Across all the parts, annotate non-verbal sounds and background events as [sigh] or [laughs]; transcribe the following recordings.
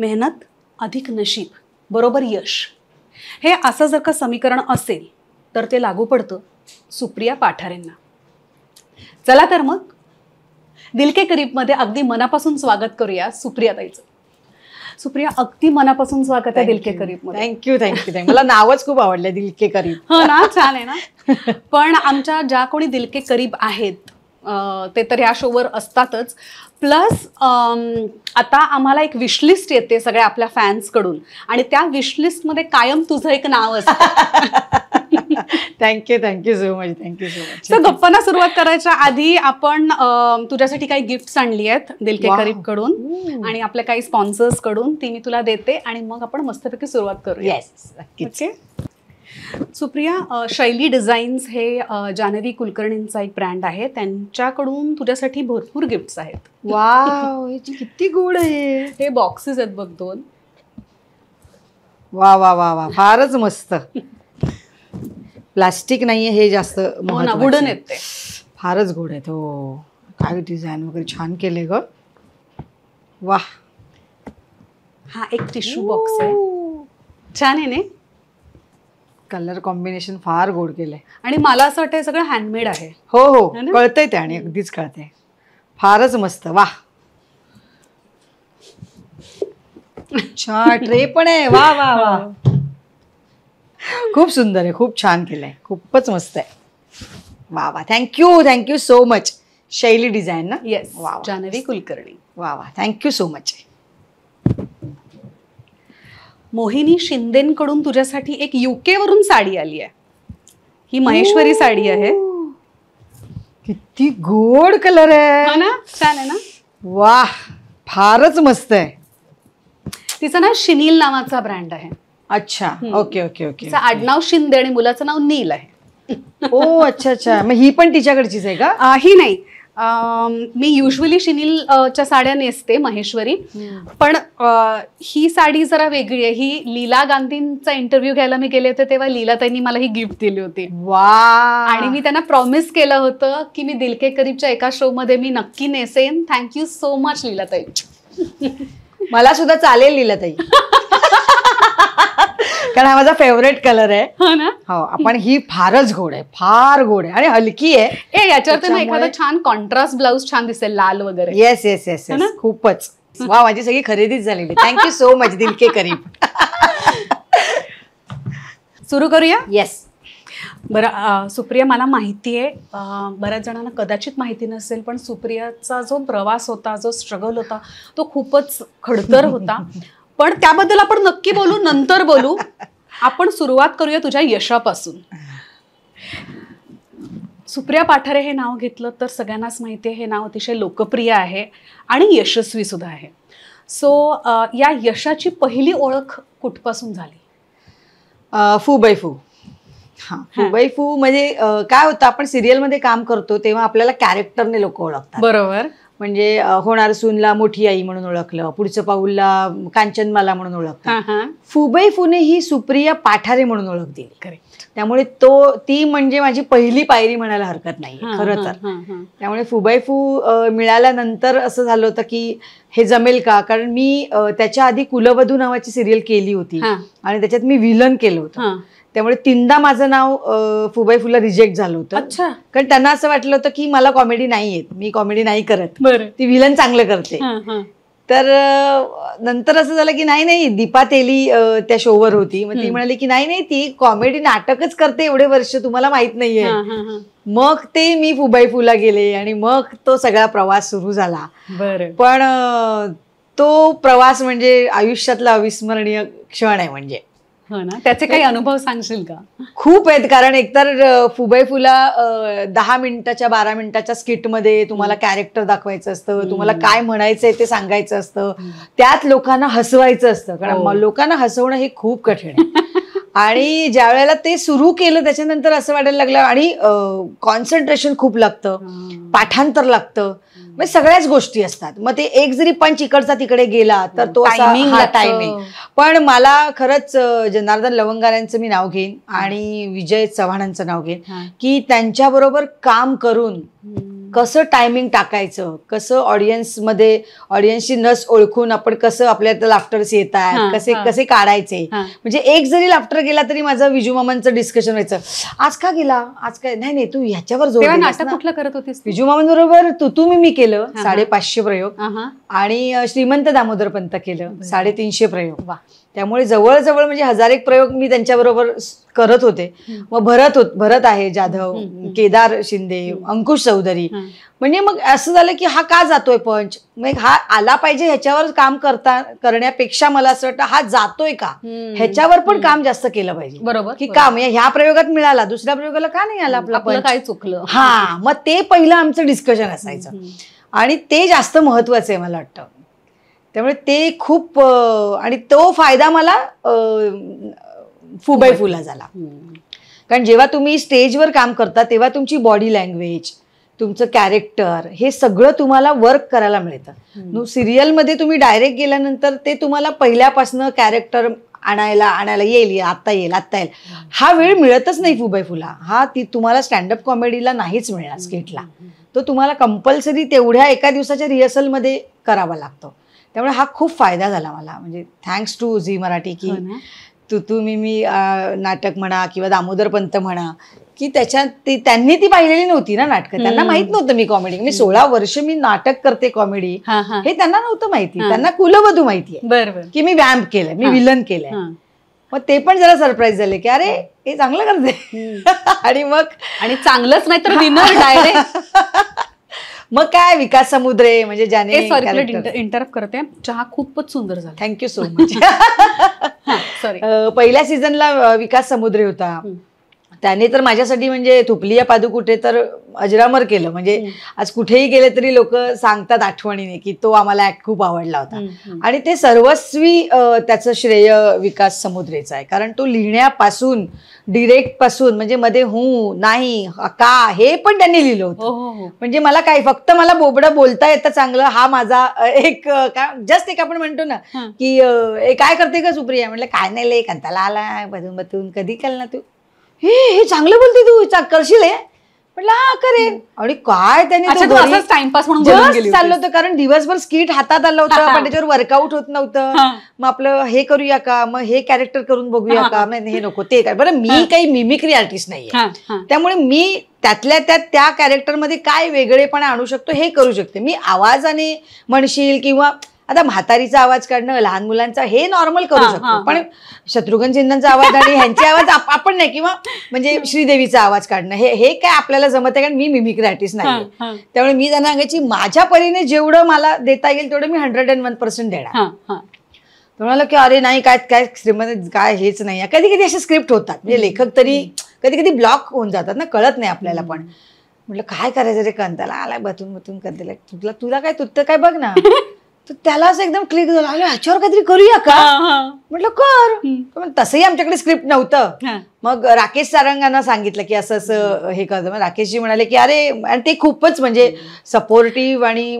मेहनत अधिक नशीब बरोबर यश हे असं जर का समीकरण असेल तर ते लागू पडतं सुप्रिया पाठारेंना चला तर मग दिलके करीबमध्ये अगदी मनापासून स्वागत करूया सुप्रिया ताईचं सुप्रिया अगदी मनापासून स्वागत आहे दिलके करीब थँक्यू थँक्यू थँक्यू मला नावच खूप आवडलं दिलके करीब हो ना छान आहे ना [laughs] पण आमच्या ज्या कोणी दिलके करीब आहेत ते तर ह्या शोवर असतातच प्लस आता आम्हाला एक विशलिस्ट येते सगळ्या आपल्या फॅन्स कडून आणि त्या विशलिस्टमध्ये कायम तुझं एक नाव असतं thank you thank you so much thank you so much sir गप्पांना सुरुवात करायच्या आधी आपण तुझ्यासाठी काही गिफ्ट आणली आहेत दिलके करीब कडून आणि आपल्या काही स्पॉन्सर्स कडून ती मी तुला देते आणि मग आपण मस्तपैकी सुरुवात करू येस ओके सुप्रिया शैली डिझाईन्स हे जानवी कुलकर्णींचा एक ब्रँड आहे त्यांच्याकडून तुझ्यासाठी भरपूर गिफ्ट्स आहेत वाव किती गोड आहे हे बॉक्सेस आहेत बघ दोन वा वा वा वा फारच मस्त प्लास्टिक नाहीये हे जास्त हो वुडन आहेत ते फारच गोड आहेत हो काय डिझाईन वगैरे छान केले ग वा हा एक टिश्यू बॉक्स आहे छान आहे ना कलर कॉम्बिनेशन फार गोड केलंय आणि मला असं वाटतं सगळं हँडमेड आहे हो हो कळतंय ते आणि अगदीच कळतंय फारच मस्त वा अच्छा ट्रे पण आहे वा वा वा हो. खूप सुंदर आहे खूप छान केलंय खूपच मस्त आहे वा वा thank you thank you so much Shaili design ना येस वा जानवी कुलकर्णी वा वा थँक्यू सो मच मोहिनी शिंदेकडून तुझ्यासाठी एक युके वरून साडी आली आहे ही महेश्वरी साडी आहे किती गोड कलर आहे ना छान आहे ना वा फारच मस्त आहे तिचं ना शिनील नावाचा ब्रँड आहे अच्छा ओके ओके ओके तिचं आडनाव शिंदे आणि मुलाचं नाव नील आहे ओ अच्छा अच्छा मग ही पण तिच्याकडचीच आहे का ही नाही मी युजली शिनीलच्या साड्या नेसते महेश्वरी पण ही साडी जरा वेगळी आहे ही लीला गांधींचा इंटरव्ह्यू घ्यायला मी गेले होते तेव्हा लीला त्यांनी मला ही गिफ्ट दिली होती वा आणि मी त्यांना प्रॉमिस केलं होतं की मी दिलके करीबच्या एका शो मध्ये मी नक्की नेसेन thank you so much Leela tai मला सुद्धा चालेल लीला ताई [laughs] कारण हा माझा फेवरेट कलर आहे हो ना हो, आपण ही फारच गोड आहे फार गोड आहे आणि हलकी आहे याच्यावर एखादा छान कॉन्ट्रास्ट ब्लाऊज छान दिसेल लाल वगैरे येस येस येस येस खूपच वा माझी सगळी खरेदीच झालेली थँक्यू सो मच दिलके करीब सुरू करूया येस बर सुप्रिया मला माहिती आहे बऱ्याच जणांना कदाचित माहिती नसेल पण सुप्रियाचा जो प्रवास होता जो स्ट्रगल होता तो खूपच खडतर होता पण त्याबद्दल आपण नक्की बोलू नंतर बोलू आपण सुरुवात करूया तुझ्या यशापासून सुप्रिया पाठारे हे नाव घेतलं तर सगळ्यांनाच माहिती आहे हे नाव अतिशय लोकप्रिय आहे आणि यशस्वी सुद्धा आहे सो या यशाची पहिली ओळख कुठपासून झाली फू बाय फू हा फू फू म्हणजे काय होतं आपण सिरियलमध्ये काम करतो तेव्हा आपल्याला कॅरेक्टरने लोक ओळखतात बरोबर म्हणजे होणार सूनला मोठी आई म्हणून ओळखलं पुढचं पाऊलला कांचनमाला म्हणून ओळखलं फुबई फुने ही सुप्रिया पाठारे म्हणून ओळख दिली त्यामुळे तो ती म्हणजे माझी पहिली पायरी म्हणायला हरकत नाही खरं तर त्यामुळे फुबैफू मिळाल्यानंतर असं झालं होतं की हे जमेल का कारण मी त्याच्या आधी कुलवधू नावाची सिरियल केली होती आणि त्याच्यात मी विलन केलं होतं त्यामुळे तीनदा माझं नाव फुबाई फुला रिजेक्ट झालं होतं अच्छा कारण त्यांना असं वाटलं होतं की मला कॉमेडी नाही येत मी कॉमेडी नाही करत ती विलन चांगलं करते तर नंतर असं झालं की नाही नाही दीपा तेली त्या शोवर होती मग ती म्हणाली की नाही नाही ती कॉमेडी नाटकच करते एवढे वर्ष तुम्हाला माहित नाहीये मग ते मी फुबाई फुला गेले आणि मग तो सगळा प्रवास सुरू झाला पण तो प्रवास म्हणजे आयुष्यातला अविस्मरणीय क्षण आहे म्हणजे हो त्याचे काही अनुभव सांगशील का खूप आहेत कारण एकतर फुबई फुला दहा मिनिटाच्या बारा मिनिटाच्या स्किटमध्ये तुम्हाला कॅरेक्टर दाखवायचं असतं तुम्हाला काय म्हणायचंय ते सांगायचं असतं त्यात लोकांना हसवायचं असतं कारण हो. लोकांना हसवणं हे खूप कठीण आहे [laughs] आणि ज्या वेळेला ते सुरू केलं त्याच्यानंतर असं वाटायला लागलं आणि कॉन्सन्ट्रेशन खूप लागतं पाठांतर लागतं म्हणजे सगळ्याच गोष्टी असतात मग ते एक जरी पंच इकडचा तिकडे गेला तर तो टायमिंग पण मला खरंच जनार्दन लवंगाऱ्यांचं मी नाव घेईन आणि विजय चव्हाणांचं नाव घेईन की त्यांच्याबरोबर काम करून कसं टायमिंग टाकायचं कसं ऑडियन्समध्ये ऑडियन्सची नस ओळखून आपण कसं आपल्या लाफ्टर्स येत आहेत कसे कसे काढायचे म्हणजे एक जरी लाफ्टर गेला तरी माझं विजू मामांचं डिस्कशन व्हायचं आज का गेला आज काय नाही नाही तू ह्याच्यावर जोड नाटक कुठलं करत होतीस विजू मामांबरोबर तू तुम्ही मी केलं साडेपाचशे प्रयोग आणि श्रीमंत दामोदर पंत केलं साडेतीनशे प्रयोग वा त्यामुळे जवळजवळ म्हणजे हजार एक प्रयोग मी त्यांच्याबरोबर करत होते मग भरत होत भरत आहे जाधव केदार शिंदे अंकुश चौधरी म्हणजे मग असं झालं की हा का जातोय पंच मग हा आला पाहिजे ह्याच्यावर काम करता करण्यापेक्षा मला असं वाटतं हा जातोय का ह्याच्यावर पण काम जास्त केलं पाहिजे बरोबर की काम ह्या प्रयोगात मिळाला दुसऱ्या प्रयोगाला का नाही आला आपला काय चुकलं हा मग ते पहिलं आमचं डिस्कशन असायचं आणि ते जास्त महत्वाचं आहे मला वाटतं त्यामुळे ते खूप आणि तो फायदा मला फुबाई फुला झाला कारण जेव्हा तुम्ही स्टेजवर काम करता तेव्हा तुमची बॉडी लँग्वेज तुमचं कॅरेक्टर हे सगळं तुम्हाला वर्क करायला मिळतं सिरियलमध्ये तुम्ही डायरेक्ट गेल्यानंतर ते तुम्हाला पहिल्यापासून कॅरेक्टर आणायला आणायला येईल आत्ता येईल आत्ता येईल हा वेळ मिळतच नाही फुबाई फुला हा ती तुम्हाला स्टँडअप कॉमेडीला नाहीच मिळणार स्केटला तो तुम्हाला कंपल्सरी तेवढ्या एका दिवसाच्या रिहर्सलमध्ये करावा लागतो त्यामुळे हा खूप फायदा झाला मला म्हणजे थँक्स टू झी मराठी की हो तू तुम्ही मी नाटक म्हणा किंवा दामोदर पंत म्हणा की त्याच्या त्यांनी ती पाहिलेली नव्हती ना नाटक त्यांना माहित नव्हतं मी कॉमेडी मी सोळा वर्ष मी नाटक करते कॉमेडी हे त्यांना नव्हतं माहिती त्यांना कुलवधू माहितीये की मी व्यायाम केलाय मी विलन केलंय मग ते पण जरा सरप्राईज झाले की अरे हे चांगलं करते [laughs] आणि मग आणि चांगलंच नाही तर डिनर डायरेक्ट मग काय विकास समुद्रे म्हणजे ज्याने इंटरप्ट करते चहा खूपच सुंदर झाला थँक्यू सो मच सॉरी पहिल्या सीझनला विकास समुद्रे होता त्याने तर माझ्यासाठी म्हणजे थुपलिया पादू कुठे तर अजरामर केलं म्हणजे आज कुठेही गेले तरी लोक सांगतात आठवणीने की तो आम्हाला खूप आवडला होता आणि ते सर्वस्वी त्याचं श्रेय विकास समुद्रेचा आहे कारण तो लिहिण्यापासून डिरेक्ट पासून म्हणजे मध्ये हू नाही का हे पण त्यांनी लिहिलं होतं हो, हो, हो. म्हणजे मला काय फक्त मला बोबडं बोलता येतं चांगलं हा माझा एक काय जस्ट एक आपण म्हणतो ना की काय करते का सुप्रिया म्हटलं काय नाही लेख त्याला आला बधून बधून कधी कल ना तू हे हे चांगलं बोलते तू करशील आणि काय त्याने म्हणून चाललं होतं कारण दिवसभर स्किट हातात आलं होतं पण त्याच्यावर वर्कआउट होत नव्हतं मग आपलं हे करूया का मग हे कॅरेक्टर करून बघूया का हे नको ते काय बरं मी काही मिमिक आर्टिस्ट नाहीये त्यामुळे मी त्यातल्या त्यात त्या कॅरेक्टरमध्ये काय वेगळेपणा आणू शकतो हे करू शकते मी आवाजाने म्हणशील किंवा आता म्हातारीचा आवाज काढणं लहान मुलांचा हे नॉर्मल करू शकतो पण शत्रुघ्न चिन्हांचा आवाज आणि ह्यांचे आवाज आपण नाही किंवा म्हणजे [laughs] श्रीदेवीचा आवाज काढणं हे हे काय आपल्याला जमत आहे कारण मी मिमिक्री आर्टिस्ट नाही त्यामुळे मी त्यांना सांगायची माझ्या परीने जेवढं मला देता येईल तेवढं मी हंड्रेड अँड वन पर्सेंट देणार म्हणाला की अरे नाही काय काय श्रीमंत काय हेच नाही कधी कधी असे स्क्रिप्ट होतात म्हणजे लेखक तरी कधी कधी ब्लॉक होऊन जातात ना कळत नाही आपल्याला पण म्हटलं काय करायचं रे कंताला आला बथून बथून कंताला तुला तुला काय तुत काय बघ ना [laughs] तर त्याला असं एकदम क्लिक झालं अरे ह्याच्यावर काहीतरी करूया का म्हटलं कर तसंही आमच्याकडे स्क्रिप्ट नव्हतं मग राकेश सारंगांना सांगितलं की असं असं हे करतं राकेशजी म्हणाले की अरे आणि ते खूपच म्हणजे सपोर्टिव्ह आणि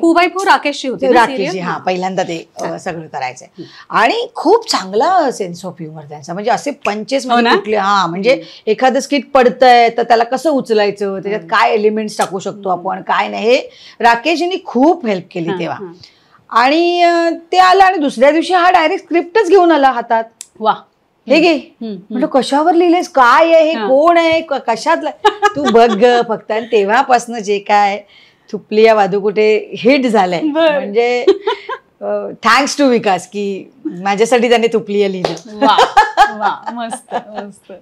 राकेशजी होते राकेशजी हा पहिल्यांदा ते सगळं करायचंय आणि खूप चांगला सेन्स ऑफ ह्युमर त्यांचा म्हणजे असे पंचेस हो म्हणजे कुठले हा म्हणजे एखादं स्किट पडतंय तर त्याला कसं उचलायचं त्याच्यात काय एलिमेंट्स टाकू शकतो आपण काय नाही हे राकेशजींनी खूप हेल्प केली तेव्हा आणि ते आलं आणि दुसऱ्या दिवशी हा डायरेक्ट स्क्रिप्टच घेऊन आला हातात वा हे घे म्हटलं कशावर लिहिलेस काय आहे हे कोण आहे कशात तू बघ ग फक्त आणि तेव्हापासनं जे काय थुपली या वादू कुठे हिट झालंय म्हणजे थँक्स टू विकास की माझ्यासाठी त्याने तुपली आली मस्त मस्त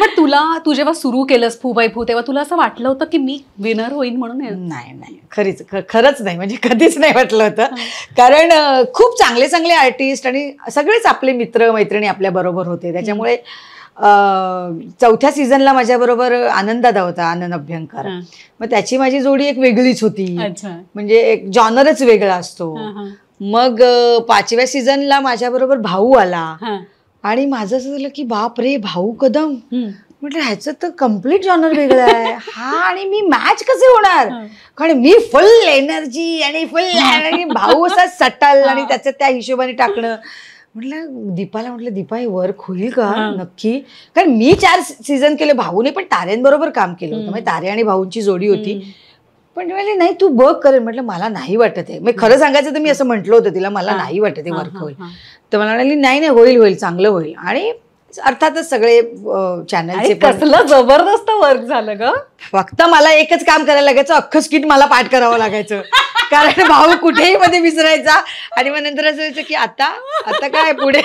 पण तुला तू जेव्हा सुरू केलंस फू बाय फू तेव्हा तुला असं वाटलं होतं की मी विनर होईन म्हणून नाही नाही खरीच खरंच नाही म्हणजे कधीच नाही वाटलं होतं कारण खूप चांगले चांगले आर्टिस्ट आणि सगळेच आपले मित्र मैत्रिणी आपल्या बरोबर होते त्याच्यामुळे चौथ्या सीझनला माझ्याबरोबर आनंद होता आनंद अभ्यंकर मग त्याची माझी जोडी एक वेगळीच होती म्हणजे एक जॉनरच वेगळा असतो मग पाचव्या सीझनला माझ्याबरोबर भाऊ आला आणि माझं असं झालं की बाप रे भाऊ कदम म्हटलं ह्याच तर कम्प्लीट जॉनर वेगळं आहे [laughs] हा आणि मी मॅच कसे होणार कारण मी फुल एनर्जी आणि फुल [laughs] आणि भाऊ असा सटल आणि त्याचं त्या हिशोबाने टाकणं म्हटलं दीपाला म्हटलं दीपा हे वर्क होईल का नक्की कारण मी चार सीझन केले भाऊने पण ताऱ्यांबरोबर काम केलं होतं म्हणजे तारे आणि भाऊंची जोडी होती पण नाही तू बघ करेल म्हटलं मला नाही वाटत आहे मी खरं सांगायचं तर मी असं म्हटलं होतं तिला मला नाही वाटत आहे वर्क होईल तर मला म्हणाली नाही नाही होईल होईल चांगलं होईल आणि अर्थातच सगळे चॅनल जबरदस्त वर्क झालं ग फक्त मला एकच काम करायला लागायचं अख्खं स्किट मला पाठ करावं लागायचं कारण भाऊ कुठेही मध्ये विसरायचा आणि मग नंतर असं व्हायचं की आता आता काय पुढे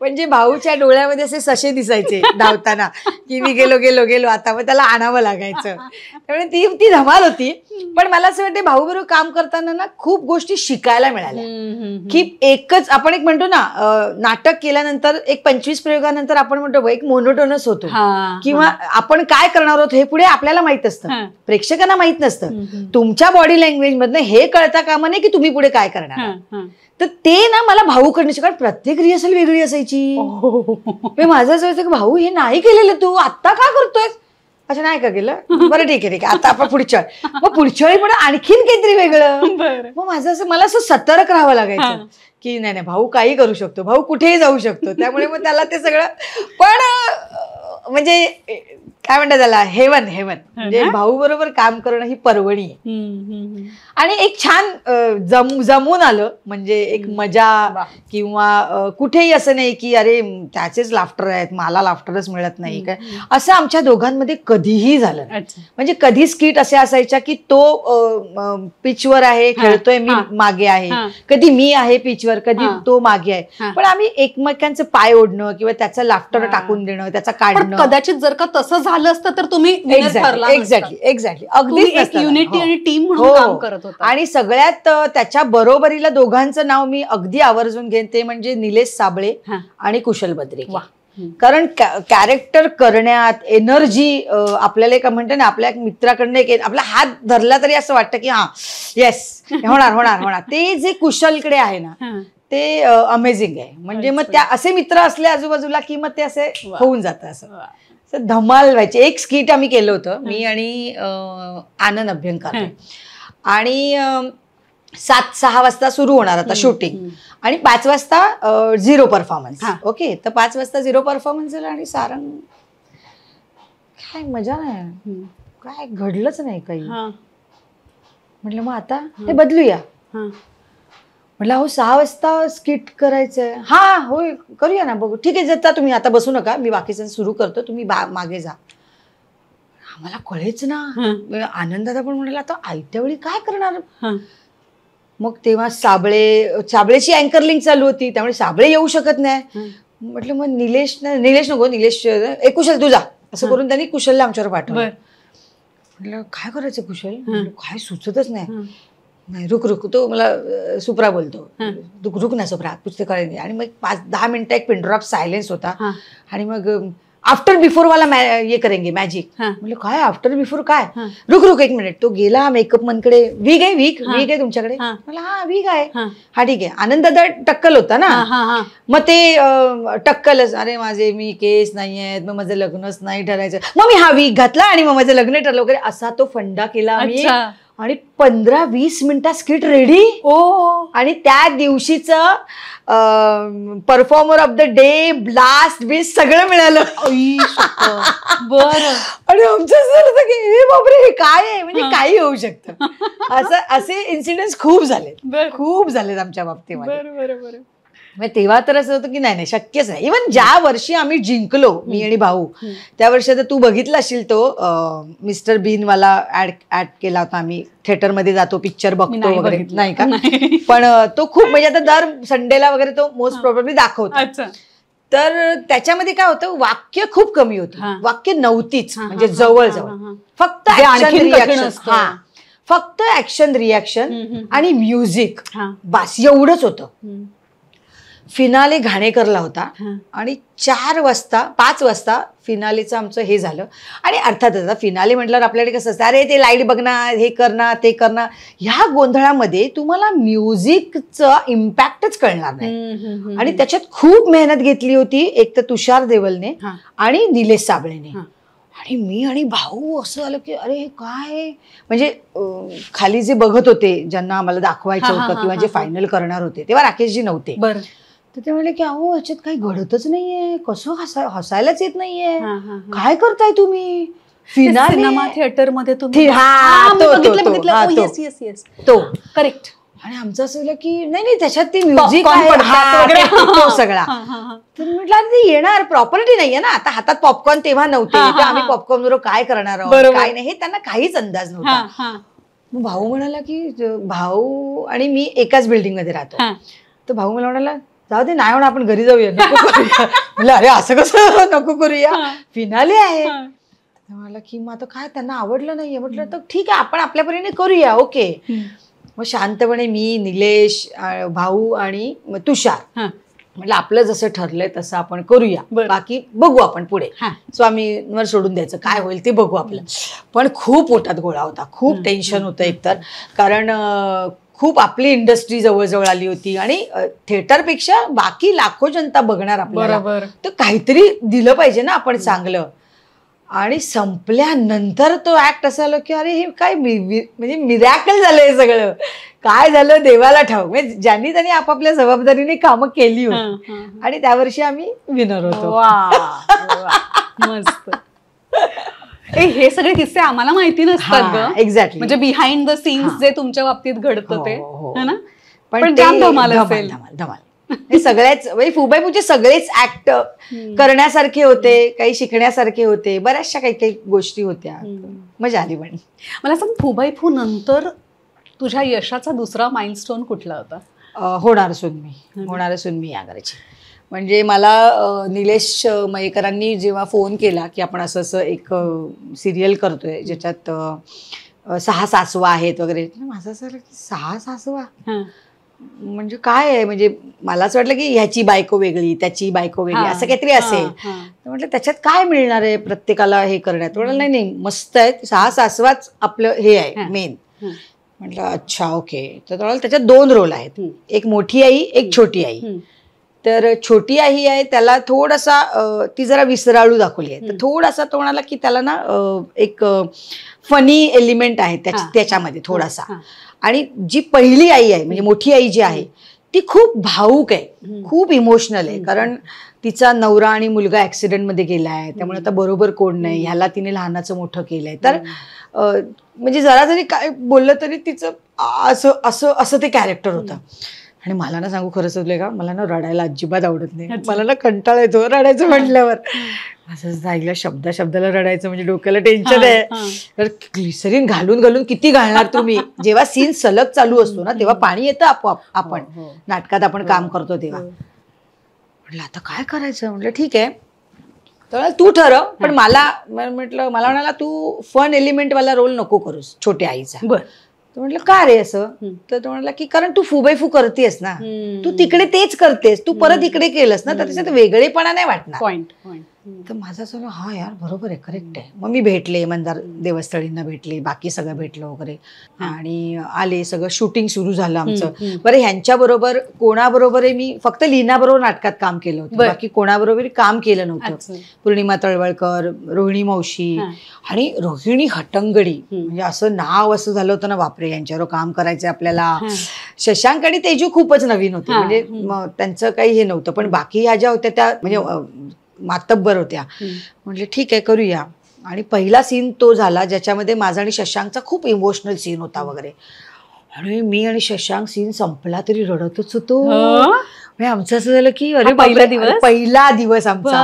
म्हणजे भाऊच्या डोळ्यामध्ये असे सशे दिसायचे धावताना की मी गेलो गेलो गेलो आता मग त्याला आणावं लागायचं त्यामुळे ती ती धमाल होती पण मला असं वाटते भाऊ बरोबर काम करताना ना खूप गोष्टी शिकायला मिळाल्या की एकच आपण एक म्हणतो ना नाटक केल्यानंतर एक पंचवीस प्रयोगानंतर आपण म्हणतो एक मोनोटोनस होतो किंवा आपण काय करणार आहोत हे पुढे आपल्याला माहित असतं प्रेक्षकांना माहित नसतं तुमच्या बॉडी लँग्वेज मधनं हे कळता कामा नाही की तुम्ही पुढे काय करणार तर ते ना मला भाऊ करण्याची कारण प्रत्येक रिहर्सल वेगळी असायची हो. म्हणजे माझं असं की भाऊ हे नाही केलेलं तू आत्ता का करतोय असं नाही का गेलं [laughs] बरं ठीक आहे ठीक आहे आता आपण पुढच्या मग पुढच्या वेळी पण आणखीन काहीतरी वेगळं मग माझं असं मला असं सतर्क राहावं लागायचं की नाही नाही भाऊ काही करू शकतो भाऊ कुठेही जाऊ शकतो त्यामुळे मग त्याला ते सगळं पण म्हणजे काय म्हणतात त्याला हेवन हेवन हो म्हणजे भाऊ बरोबर काम करणं ही पर्वणी आहे आणि एक छान जम जमून आलं म्हणजे एक मजा किंवा कुठेही असं नाही की अरे त्याचेच लाफ्टर आहेत मला लाफ्टरच मिळत नाही काय असं आमच्या दोघांमध्ये कधीही झालं म्हणजे कधी स्किट असे असायच्या की तो पिचवर आहे खेळतोय मी मागे आहे कधी मी आहे पिचवर कधी तो मागे आहे पण आम्ही एकमेकांचं पाय ओढणं किंवा त्याचं लाफ्टर टाकून देणं त्याचा काढणं कदाचित जर का तसं झालं असतं तर तुम्ही एक्झॅक्टली एक्झॅक्टली अगदी युनिटी आणि टीम म्हणून हो. काम करत होता आणि सगळ्यात त्याच्या बरोबरीला दोघांचं नाव मी अगदी आवर्जून घेईन ते म्हणजे निलेश साबळे आणि कुशल बद्रे कारण कॅरेक्टर करण्यात एनर्जी आपल्याला काय म्हणते ना आपल्या मित्राकडनं एक आपला हात धरला तरी असं वाटतं की हा येस होणार होणार होणार ते जे कुशलकडे आहे ना ते अमेझिंग आहे म्हणजे मग त्या असे मित्र असले आजूबाजूला की मग ते असे होऊन जात असं धमाल व्हायचे एक स्किट आम्ही केलं होतं मी आणि आनंद अभ्यंकर आणि सात सहा वाजता सुरू होणार आता शूटिंग आणि पाच वाजता झिरो परफॉर्मन्स ओके तर पाच वाजता झिरो परफॉर्मन्स झाला आणि सारंग काय मजा नाही काय घडलंच नाही काही म्हटलं मग आता हे बदलूया म्हटलं हो सहा वाजता स्किट करायचंय हा हो करूया ना बघू ठीक आहे जाता तुम्ही आता बसू नका मी बाकीचं सुरू करतो तुम्ही मागे जा आम्हाला कळेच ना आनंदाचा पण म्हणाला आता आयत्या वेळी काय करणार मग तेव्हा साबळे साबळेची लिंक चालू होती त्यामुळे साबळे येऊ शकत नाही म्हटलं मग निलेश निलेश नको निलेश ए कुशल तुझा असं करून त्यांनी कुशलला आमच्यावर पाठवलं म्हटलं काय करायचं कुशल काय सुचतच नाही नाही रुक रुक तो मला सुप्रा बोलतो रुक रुक ना सुप्रा पुस्तकालय आणि मग पाच दहा मिनिटं एक पिनड्रॉप सायलेन्स होता आणि मग आफ्टर बिफोर वाला ये करेंगे मॅजिक म्हणजे काय आफ्टर बिफोर काय रुक रुक एक मिनिट तो गेला मेकअप मनकडे वीक आहे वीक वीक आहे तुमच्याकडे मला हा वीक आहे हा ठीक आहे आनंददा टक्कल होता ना मग ते टक्कलच अरे माझे मी केस नाही आहेत मग माझं लग्नच नाही ठरायचं मग मी हा वीक घातला आणि मग माझं लग्न ठरलं वगैरे असा तो फंडा केला आणि पंधरा वीस मिनिटात स्किट रेडी हो आणि त्या दिवशीच performer of the day blast बीस सगळं मिळालं बर आणि आमचं की हे बापरे हे काय आहे म्हणजे काही होऊ शकतं असं असे इन्सिडेंट खूप झाले खूप झालेत आमच्या बाबतीमध्ये म्हणजे तेव्हा तर असं होतं की नाही नाही शक्यच नाही इव्हन ज्या वर्षी आम्ही जिंकलो मी आणि भाऊ त्या वर्षी आता तू बघितला असेल तो मिस्टर बीनवाला ऍड ऍड केला होता आम्ही थिएटरमध्ये जातो पिक्चर बघतो वगैरे नाही का पण तो खूप म्हणजे आता दर संडेला वगैरे तो मोस्ट प्रॉब्लेमली दाखवतो तर त्याच्यामध्ये काय होतं वाक्य खूप कमी होतं वाक्य नव्हतीच म्हणजे जवळ जवळ फक्त म्हणजे फक्त ऍक्शन रिॲक्शन आणि म्युझिक बास एवढंच होतं फिनाले घाणेकरला होता आणि चार वाजता पाच वाजता फिनालेचं आमचं हे झालं आणि अर्थातच आता फिनाले म्हटल्यावर आपल्याकडे कसं असतं अरे ते लाईट बघणार हे करणार ते करणार ह्या गोंधळामध्ये तुम्हाला म्युझिकचा इम्पॅक्टच कळणार नाही आणि त्याच्यात खूप मेहनत घेतली होती एक तर तुषार देवलने आणि निलेश साबळेने आणि मी आणि भाऊ असं झालं की अरे काय म्हणजे खाली जे बघत होते ज्यांना आम्हाला दाखवायचं होतं किंवा जे फायनल करणार होते तेव्हा राकेशजी नव्हते बरं तर ते म्हणले की अहो याच्यात काही घडतच नाहीये कसं हसायलाच येत नाहीये काय करताय तुम्ही सिनेमा थिएटर मध्ये तुम्ही तो करेक्ट oh, आणि आमचं असं झालं की नाही नाही त्याच्यात ती म्युझिक [laughs] सगळा तर म्हटलं येणार प्रॉपर्टी नाहीये ना आता हातात पॉपकॉर्न तेव्हा नव्हते आम्ही पॉपकॉर्न बरोबर काय करणार आहोत काय नाही हे त्यांना काहीच अंदाज नव्हता मग भाऊ म्हणाला की भाऊ आणि मी एकाच बिल्डिंग मध्ये राहतो तर भाऊ मला म्हणाला जाऊ दे नाही म्हणून आपण घरी जाऊया नको [laughs] म्हणलं अरे असं कसं [laughs] नको करूया फिनाले आहे मला की मग आता काय त्यांना आवडलं नाहीये म्हटलं तर ठीक आहे आपण आपल्या परीने करूया ओके मग शांतपणे मी निलेश भाऊ आणि तुषार म्हटलं आपलं जसं ठरलंय तसं आपण करूया बाकी बघू आपण पुढे स्वामींवर सोडून द्यायचं काय होईल ते बघू आपलं पण खूप पोटात गोळा होता खूप टेन्शन होतं एकतर कारण खूप आपली इंडस्ट्री जवळजवळ आली होती आणि थिएटरपेक्षा बाकी लाखो जनता बघणार आपल्याला तर काहीतरी दिलं पाहिजे ना आपण चांगलं आणि संपल्यानंतर तो ऍक्ट असं की अरे हे काय म्हणजे मिरॅकल झालं हे सगळं काय झालं देवाला ठाऊक म्हणजे ज्यांनी त्यांनी आपापल्या जबाबदारीने कामं केली होती आणि त्या वर्षी आम्ही विनर होतो मस्त [laughs] हे सगळे किस्से आम्हाला माहिती नसतात एक्झॅक्टली म्हणजे बिहाइंड द सीन्स जे तुमच्या बाबतीत घडत हो, ते हो, हो. ना पण धमाल सगळ्याच म्हणजे सगळेच ऍक्ट करण्यासारखे होते काही शिकण्यासारखे होते बऱ्याचशा काही काही गोष्टी होत्या मजा आली पण मला सांग फुबाईफू नंतर तुझ्या यशाचा दुसरा माइलस्टोन कुठला होता होणार असून मी होणार असून मी या करायची म्हणजे मला निलेश मयेकरांनी जेव्हा फोन केला की आपण असं असं एक सिरियल करतोय ज्याच्यात सहा सासवा आहेत वगैरे माझं असं की सहा सासवा म्हणजे काय आहे म्हणजे मला असं वाटलं की ह्याची बायको वेगळी त्याची बायको वेगळी असं काहीतरी असेल म्हटलं त्याच्यात काय मिळणार आहे प्रत्येकाला हे करण्यात नाही नाही मस्त आहे सहा सासवाच आपलं हे आहे मेन म्हटलं अच्छा ओके तर त्याच्यात दोन रोल आहेत एक मोठी आई एक छोटी आई तर छोटी आई आहे त्याला थोडासा ती जरा विसराळू दाखवली आहे तर थोडासा तो म्हणाला की त्याला ना एक फनी एलिमेंट आहे त्याच्यामध्ये थोडासा आणि जी पहिली आई आहे म्हणजे मोठी आई जी आहे ती खूप भाऊक आहे खूप इमोशनल आहे कारण तिचा नवरा आणि मुलगा ॲक्सिडेंटमध्ये गेला आहे त्यामुळे आता बरोबर कोण नाही ह्याला तिने लहानाचं मोठं केलंय तर म्हणजे जरा जरी काय बोललं तरी तिचं असं असं असं ते कॅरेक्टर होतं आणि मला ना सांगू खरंच समजलं का मला ना रडायला अजिबात आवडत नाही मला ना कंटाळा येतो रडायचं म्हटल्यावर असं ऐकलं शब्दा शब्दाला रडायचं म्हणजे डोक्याला टेन्शन आहे तर ग्लिसरीन घालून घालून किती घालणार तुम्ही [laughs] जेव्हा सीन सलग चालू असतो ना तेव्हा पाणी येतं आपोआप हो, आपण हो. नाटकात आपण हो, काम करतो तेव्हा म्हटलं आता काय करायचं म्हटलं ठीक आहे तर तू ठरव पण मला म्हटलं मला म्हणाला तू फन एलिमेंट वाला रोल नको करूस छोट्या आईचा बरं तो म्हटलं का रे असं तर तो म्हणाला की कारण तू फुबेफू करतेस ना तू तिकडे तेच करतेस तू परत इकडे केलंस ना तर त्याच्यात वेगळेपणा नाही वाटणार पॉइंट तर माझा सगळं हा यार बरोबर आहे करेक्ट आहे मग मी भेटले मंदार देवस्थळींना भेटले बाकी सगळं भेटलं वगैरे आणि आले सगळं शूटिंग सुरू झालं आमचं बरं बरोबर कोणाबरोबर मी फक्त लीनाबरोबर नाटकात काम केलं होतं बाकी कोणाबरोबर काम केलं नव्हतं पूर्णिमा तळवळकर रोहिणी मावशी आणि रोहिणी हटंगडी म्हणजे असं नाव असं झालं होतं ना बापरे यांच्यावर काम करायचं आपल्याला शशांक आणि तेजू खूपच नवीन होते म्हणजे त्यांचं काही हे नव्हतं पण बाकी ह्या ज्या होत्या त्या म्हणजे मातब्बर होत्या म्हणजे ठीक आहे करूया आणि पहिला सीन तो झाला ज्याच्यामध्ये माझा आणि शशांकचा खूप इमोशनल सीन होता वगैरे आणि मी आणि शशांक सीन संपला तरी रडतच होतो म्हणजे आमचं असं झालं की अरे पहिला दिवस पहिला दिवस आमचा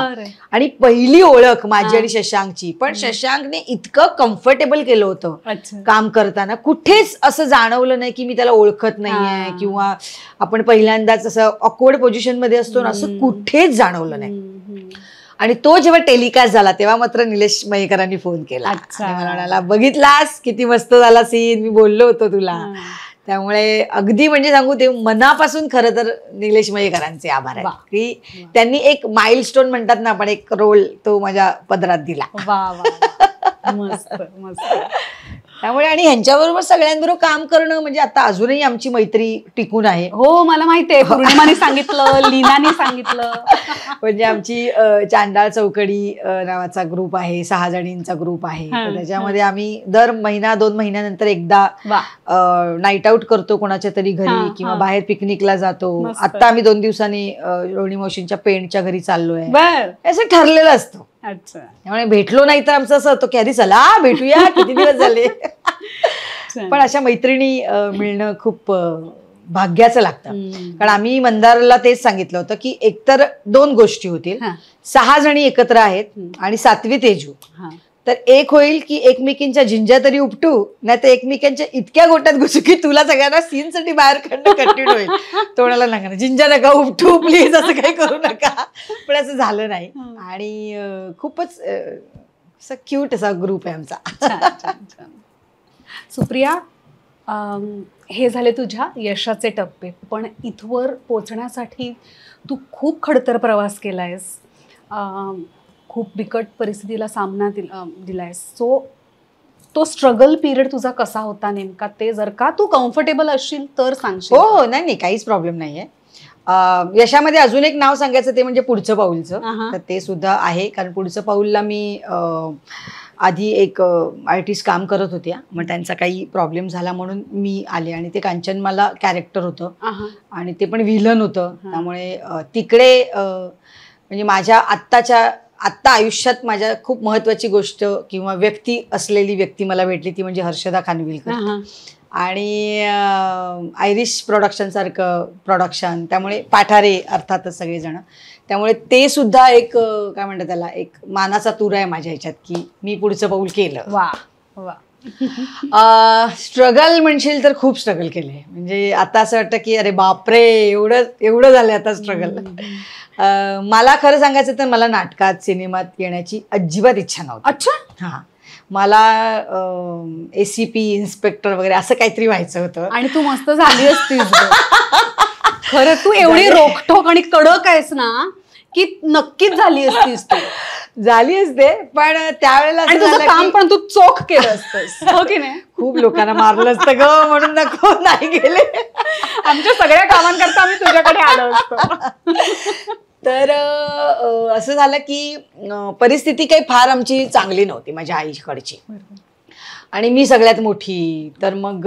आणि पहिली ओळख माझी आणि शशांकची पण शशांकने इतकं कम्फर्टेबल केलं होतं काम करताना कुठेच असं जाणवलं नाही की मी त्याला ओळखत नाहीये किंवा आपण पहिल्यांदाच असं ऑकवर्ड पोझिशन मध्ये असतो ना असं कुठेच जाणवलं नाही आणि तो जेव्हा टेलिकास्ट झाला तेव्हा मात्र निलेश मयेकरांनी फोन केला म्हणाला बघितलास किती मस्त झाला सीन मी बोललो होतो तुला त्यामुळे अगदी म्हणजे सांगू ते मनापासून खर तर निलेश मयेकरांचे आभार आहे की त्यांनी एक स्टोन म्हणतात ना आपण एक रोल तो माझ्या पदरात दिला वा मस्त मस्त त्यामुळे आणि ह्यांच्याबरोबर सगळ्यांबरोबर काम करणं म्हणजे आता अजूनही आमची मैत्री टिकून आहे हो मला माहितीये [laughs] पूर्णिमाने सांगितलं लीनाने सांगितलं म्हणजे आमची चांदाळ चौकडी नावाचा ग्रुप आहे सहा जणींचा ग्रुप आहे त्याच्यामध्ये आम्ही दर महिना दोन महिन्यानंतर एकदा नाईट आऊट करतो कोणाच्या तरी घरी किंवा बाहेर पिकनिकला जातो आता आम्ही दोन दिवसांनी रोहिणी मोशींच्या पेंटच्या घरी चाललोय असं ठरलेलं असतं अच्छा त्यामुळे भेटलो नाही तर आमचं असं होतं की आधी चला भेटूया [laughs] किती दिवस झाले पण अशा मैत्रिणी मिळणं खूप भाग्याचं लागतं कारण आम्ही मंदारला तेच सांगितलं होतं की एकतर दोन गोष्टी होतील सहा जणी एकत्र आहेत आणि सातवी तेजू तर एक होईल की एकमेकींच्या झिंजा तरी उपटू नाही तर एकमेकांच्या इतक्या गोट्यात घुसू की तुला सगळ्यांना सीन साठी बाहेर काढणं कंटिन्यू होईल [laughs] तोडायला लागणार झिंजा नका उपटू प्लीज असं काही करू नका पण असं झालं नाही आणि खूपच असा क्यूट असा ग्रुप आहे आमचा सुप्रिया हे झाले तुझ्या यशाचे टप्पे पण इथवर पोचण्यासाठी तू खूप खडतर प्रवास केला आहेस खूप बिकट परिस्थितीला सामना दिला सो तो स्ट्रगल पिरियड तुझा कसा होता नेमका ते जर का तू कम्फर्टेबल असशील तर सांगशील हो हो नाही नाही काहीच प्रॉब्लेम नाही आहे यशामध्ये अजून एक नाव सांगायचं ते म्हणजे पुढचं पाऊलचं तर ते सुद्धा आहे कारण पुढचं पाऊलला मी आधी एक आर्टिस्ट काम करत होत्या मग त्यांचा काही प्रॉब्लेम झाला म्हणून मी आले आणि ते कांचन मला कॅरेक्टर होतं आणि ते पण व्हिलन होतं त्यामुळे तिकडे म्हणजे माझ्या आत्ताच्या आत्ता आयुष्यात माझ्या खूप महत्वाची गोष्ट किंवा व्यक्ती असलेली व्यक्ती मला भेटली ती म्हणजे हर्षदा खानविलकर आणि आयरिश सारखं प्रोडक्शन त्यामुळे पाठारे अर्थातच सगळेजण त्यामुळे ते सुद्धा एक काय म्हणतात त्याला एक मानाचा तूर आहे माझ्या ह्याच्यात की मी पुढचं पाऊल केलं वा वा स्ट्रगल म्हणशील तर खूप स्ट्रगल केले म्हणजे आता असं वाटतं की अरे बापरे एवढं एवढं झालं आता स्ट्रगल मला खरं सांगायचं तर मला नाटकात सिनेमात येण्याची अजिबात इच्छा नव्हती अच्छा हा मला एसीपी इन्स्पेक्टर वगैरे असं काहीतरी व्हायचं होतं आणि तू मस्त झाली असतीस [laughs] खरं तू एवढी रोखोक आणि कडक आहेस ना की नक्कीच झाली असतीस तू झाली असते पण त्यावेळेला काम पण तू चोख केलं असतंस [laughs] हो की नाही खूप लोकांना मारलं असतं ग म्हणून नको नाही गेले आमच्या सगळ्या कामांकरता आम्ही तुझ्याकडे आलो असतो [laughs] तर असं झालं की परिस्थिती काही फार आमची चांगली नव्हती माझ्या आईकडची आणि मी सगळ्यात मोठी तर मग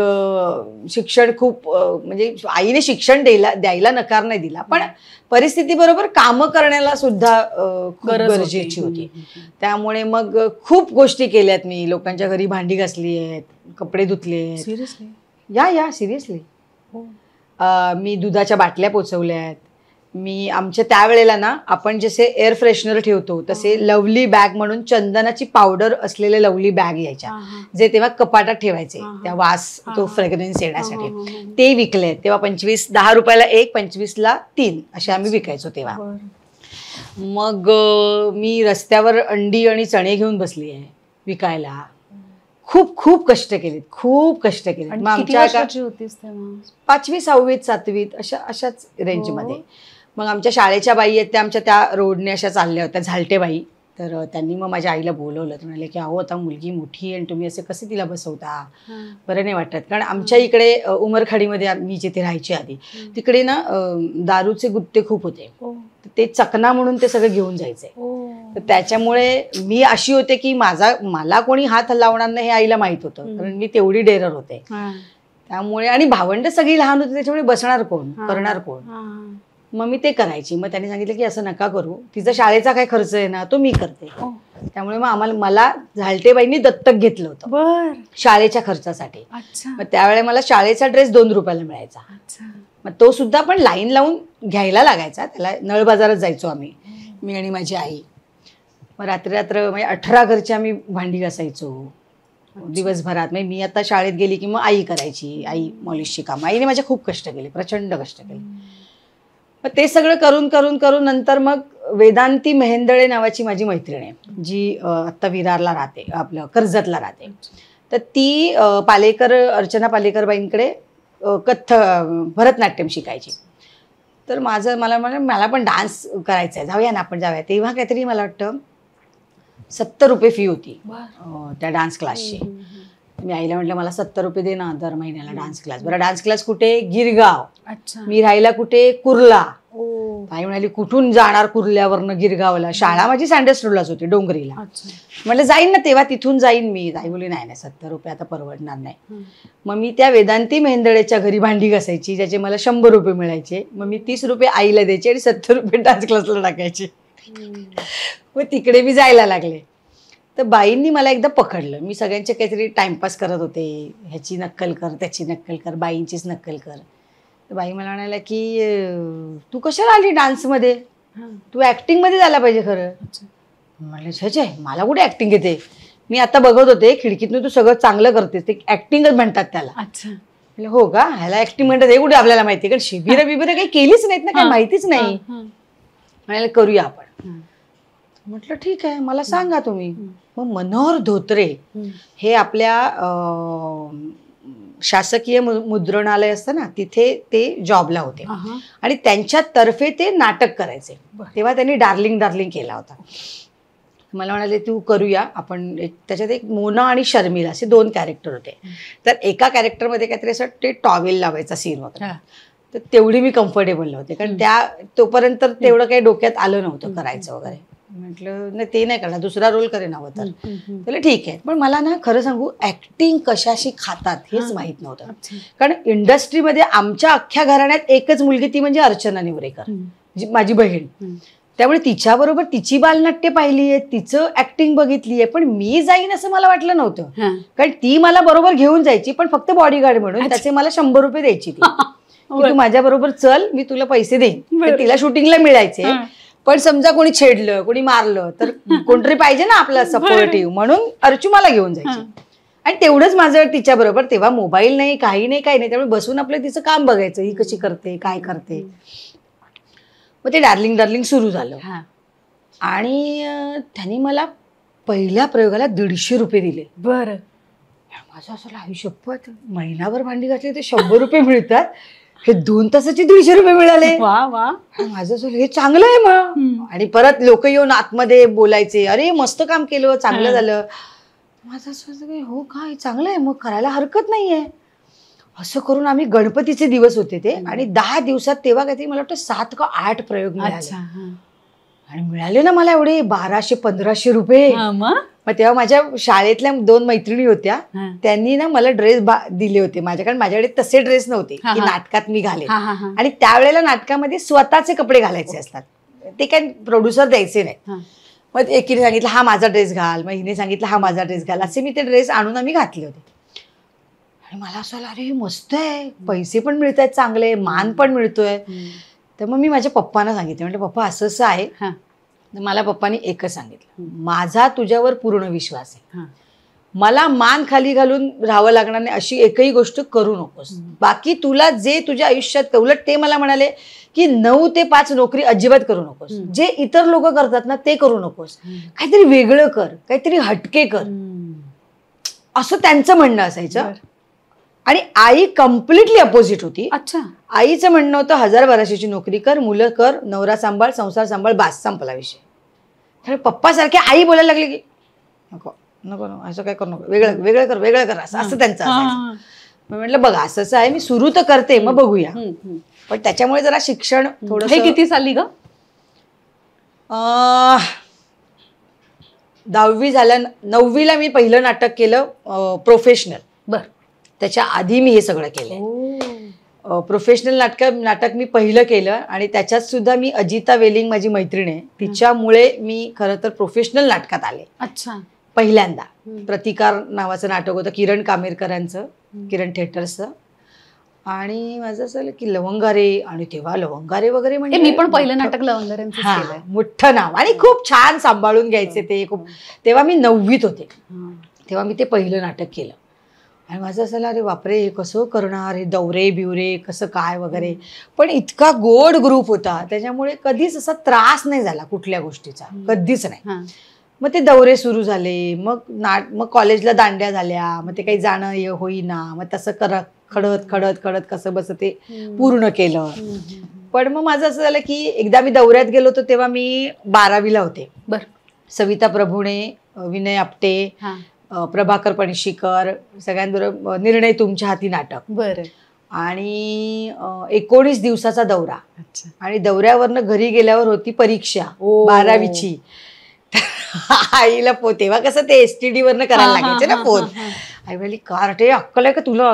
शिक्षण खूप म्हणजे आईने शिक्षण द्यायला द्यायला नकार नाही दिला पण परिस्थिती बरोबर कामं करण्याला सुद्धा गरजेची होती त्यामुळे मग खूप गोष्टी केल्यात मी लोकांच्या घरी भांडी घासली आहेत कपडे धुतले आहेत या या सिरियसली हो. मी दुधाच्या बाटल्या पोचवल्या आहेत मी आमच्या त्यावेळेला ना आपण जसे एअर फ्रेशनर ठेवतो तसे लवली बॅग म्हणून चंदनाची पावडर असलेले लवली बॅग यायच्या जे तेव्हा कपाटात ठेवायचे त्या वास तो फ्रेग्रन्स येण्यासाठी हो, हो, हो, ते विकले तेव्हा पंचवीस दहा रुपयाला एक ला तीन असे आम्ही विकायचो तेव्हा मग मी रस्त्यावर अंडी आणि चणे घेऊन बसली आहे विकायला खूप खूप कष्ट केले खूप कष्ट केले पाचवी सहावीत सातवीत अशा अशाच रेंजमध्ये मग आमच्या शाळेच्या बाई आहेत त्या आमच्या त्या रोडने अशा चालल्या होत्या झालटे बाई तर त्यांनी मग माझ्या आईला बोलवलं तर म्हणाले की अहो आता मुलगी मोठी आणि तुम्ही असे कसे तिला बसवता बरं नाही वाटत कारण आमच्या इकडे उमरखाडीमध्ये मी जिथे राहायची आधी तिकडे ना दारूचे गुत्ते खूप होते हो. ते चकना म्हणून ते सगळं घेऊन जायचे हो. तर त्याच्यामुळे मी अशी होते की माझा मला कोणी हात लावणार नाही हे आईला माहित होतं कारण मी तेवढी डेरर होते त्यामुळे आणि भावंड सगळी लहान होती त्याच्यामुळे बसणार कोण करणार कोण मग मी ते करायची मग त्यांनी सांगितलं की असं नका करू तिचा शाळेचा काय खर्च आहे ना तो मी करते हो. त्यामुळे मग आम्हाला मला झालटेबाईंनी दत्तक घेतलं होतं बर शाळेच्या खर्चासाठी मग त्यावेळे मला शाळेचा ड्रेस दोन रुपयाला मिळायचा मग तो सुद्धा पण लाईन लावून घ्यायला लागायचा त्याला नळ बाजारात जायचो आम्ही मी आणि माझी आई मग रात्री रात्र म्हणजे अठरा घरची आम्ही भांडी घासायचो दिवसभरात म्हणजे मी आता शाळेत गेली की मग आई करायची आई मॉलिशची कामं आईने माझे खूप कष्ट केले प्रचंड कष्ट केले मग ते सगळं करून करून करून नंतर मग वेदांती मेहेंदळे नावाची माझी मैत्रीण आहे जी आत्ता विरारला राहते आपलं कर्जतला राहते तर ती पालेकर अर्चना पालेकरबाईंकडे कथ्थ भरतनाट्यम शिकायची तर माझं मला म्हणजे मला पण डान्स करायचा आहे जाऊया ना आपण जाऊया तेव्हा काहीतरी मला वाटतं सत्तर रुपये फी होती त्या डान्स क्लासची मी आईला म्हटलं मला सत्तर रुपये दे ना दर महिन्याला डान्स क्लास बरं डान्स क्लास कुठे गिरगाव अच्छा मी राहिला कुठे कुर्ला आई म्हणाली कुठून जाणार कुर्ल्यावरनं गिरगावला शाळा माझी सँडस रोडलाच होती डोंगरीला म्हटलं जाईन ना तेव्हा तिथून जाईन मी आई बोली नाही नाही सत्तर रुपये आता परवडणार नाही मग मी त्या वेदांती मेंदळेच्या घरी भांडी घासायची ज्याचे मला शंभर रुपये मिळायचे मग मी तीस रुपये आईला द्यायचे आणि सत्तर रुपये डान्स क्लासला टाकायचे मग तिकडे मी जायला लागले तर बाईंनी मला एकदा पकडलं मी सगळ्यांचे काहीतरी टाइमपास करत होते ह्याची नक्कल कर त्याची नक्कल कर बाईंचीच नक्कल कर तर बाई मला म्हणाल्या की तू कशाला आली डान्समध्ये तू ॲक्टिंगमध्ये झाला पाहिजे खरं म्हणलं छे मला कुठे ॲक्टिंग घेते मी आता बघत होते खिडकीतून तू सगळं चांगलं करतेस ते ॲक्टिंगच म्हणतात त्याला अच्छा म्हटलं हो का ह्याला ऍक्टिंग म्हणतात हे कुठे आपल्याला माहिती कारण शिबिरं बिबिरं काही केलीच नाहीत ना काही माहितीच नाही म्हणाले करूया आपण म्हटलं ठीक आहे मला सांगा तुम्ही मग मनोहर धोत्रे हे आपल्या शासकीय मुद्रणालय असतं ना तिथे ते जॉबला होते आणि त्यांच्या तर्फे ते नाटक करायचे तेव्हा त्यांनी डार्लिंग डार्लिंग केला होता मला म्हणाले तू करूया आपण त्याच्यात एक मोना आणि शर्मिला असे दोन कॅरेक्टर होते तर एका कॅरेक्टरमध्ये काहीतरी असं ते टॉवेल लावायचा सीन होता तर तेवढी मी कम्फर्टेबल नव्हते कारण त्या तोपर्यंत तेवढं काही डोक्यात आलं नव्हतं करायचं वगैरे म्हटलं नाही ते नाही करणार दुसरा रोल करेन अवतार त्याला ठीक आहे पण मला ना खरं सांगू ऍक्टिंग कशाशी खातात हेच माहीत नव्हतं कारण इंडस्ट्रीमध्ये आमच्या अख्ख्या घराण्यात एकच मुलगी ती म्हणजे अर्चना निवरेकर माझी बहीण त्यामुळे तिच्याबरोबर तिची बालनाट्य पाहिली आहे तिचं ऍक्टिंग बघितली आहे पण मी जाईन असं मला वाटलं नव्हतं कारण ती मला बरोबर घेऊन जायची पण फक्त बॉडीगार्ड म्हणून त्याचे मला शंभर रुपये द्यायची ती [laughs] तू बरोबर चल मी तुला पैसे देईन तिला शूटिंगला मिळायचे पण समजा कोणी छेडलं कोणी मारलं तर कोणतरी पाहिजे ना आपला सपोर्टिव्ह म्हणून अर्चू मला घेऊन जायचं आणि तेवढंच माझं तिच्या बरोबर तेव्हा मोबाईल नाही काही नाही काही नाही त्यामुळे बसून आपलं तिचं काम बघायचं ही कशी करते काय करते मग ते डार्लिंग डार्लिंग सुरू झालं आणि त्यांनी मला पहिल्या प्रयोगाला दीडशे रुपये दिले बरं माझं असं आयुष्य महिनाभर भांडी घातली ते शंभर रुपये मिळतात हे दोन तासाचे दीडशे रुपये मिळाले वा वा माझं हे चांगलं आहे मग आणि परत लोक येऊन आतमध्ये बोलायचे अरे मस्त काम केलं चांगलं झालं माझं हो काय चांगलं आहे मग करायला हरकत नाहीये असं करून आम्ही गणपतीचे दिवस होते ते आणि दहा दिवसात तेव्हा काहीतरी मला वाटतं सात का आठ प्रयोग मिळाले आणि मिळाले ना मला एवढे बाराशे पंधराशे रुपये मग तेव्हा माझ्या शाळेतल्या दोन मैत्रिणी होत्या त्यांनी ना मला ड्रेस दिले होते कारण माझ्याकडे तसे ड्रेस नव्हते की नाटकात मी घाले आणि त्यावेळेला नाटकामध्ये स्वतःचे कपडे घालायचे असतात ते काय प्रोड्युसर द्यायचे नाही मग एकीने सांगितलं हा माझा ड्रेस घाल मग हिने सांगितलं हा माझा ड्रेस घाल असे मी ते ड्रेस आणून आम्ही घातले होते आणि मला असं अरे मस्त आहे पैसे पण मिळत आहेत चांगले मान पण मिळतोय तर मग मी माझ्या पप्पांना सांगितलं म्हणजे पप्पा असं असं आहे मला पप्पानी एकच सांगितलं माझा तुझ्यावर पूर्ण विश्वास आहे मला मान खाली घालून राहावं लागणार नाही अशी एकही गोष्ट करू नकोस बाकी तुला जे तुझ्या आयुष्यात उलट ते मला म्हणाले की नऊ ते पाच नोकरी अजिबात करू नकोस जे इतर लोक करतात ना ते करू नकोस काहीतरी वेगळं कर काहीतरी हटके कर असं त्यांचं म्हणणं असायचं आणि आई कम्प्लिटली अपोजिट होती अच्छा आईचं म्हणणं होतं हजार बाराशेची नोकरी कर मुलं कर नवरा सांभाळ संसार सांभाळ बास संपला विषय तर पप्पासारखे आई बोलायला लागली की नको नको नको असं काय करू नको वेगळं वेगळं कर वेगळं कर असं असं त्यांचं मी म्हटलं बघा असं असं आहे मी सुरू तर करते मग बघूया पण त्याच्यामुळे जरा शिक्षण थोडं किती साली ग दहावी झाल्या नववीला मी पहिलं नाटक केलं प्रोफेशनल बरं त्याच्या आधी मी हे सगळं केलंय प्रोफेशनल नाटक नाटक मी पहिलं केलं आणि त्याच्यात सुद्धा मी अजिता वेलिंग माझी मैत्रीण आहे तिच्यामुळे मी खरं तर प्रोफेशनल नाटकात आले अच्छा पहिल्यांदा प्रतिकार नावाचं नाटक होतं किरण कामेरकरांचं किरण थिएटरचं आणि माझं असं की लवंगारे आणि तेव्हा लवंगारे वगैरे म्हणजे मी पण पहिलं नाटक लवंगारे मोठं नाव आणि खूप छान सांभाळून घ्यायचे ते खूप तेव्हा मी नववीत होते तेव्हा मी ते पहिलं नाटक केलं आणि माझं असं अरे बापरे हे कसं करणार हे दौरे बिवरे कसं काय वगैरे पण इतका गोड ग्रुप होता त्याच्यामुळे कधीच असा त्रास नाही झाला कुठल्या गोष्टीचा कधीच नाही मग ते दौरे सुरू झाले मग नाट मग कॉलेजला दांड्या झाल्या मग ते काही जाणं होईना मग तसं कर खडत खडत खडत कसं बस ते पूर्ण केलं पण मग माझं असं झालं की एकदा मी दौऱ्यात गेलो होतो तेव्हा मी बारावीला होते बर सविता प्रभूने विनय आपटे प्रभाकर पणशीकर सगळ्यांबरोबर निर्णय तुमच्या हाती नाटक बर आणि एकोणीस दिवसाचा दौरा आणि दौऱ्यावरनं घरी गेल्यावर होती परीक्षा बारावीची [laughs] आईला पो तेव्हा कसं ते डी वरनं करायला लागायचे ना फोन आई कार कारटे अक्कल आहे का तुला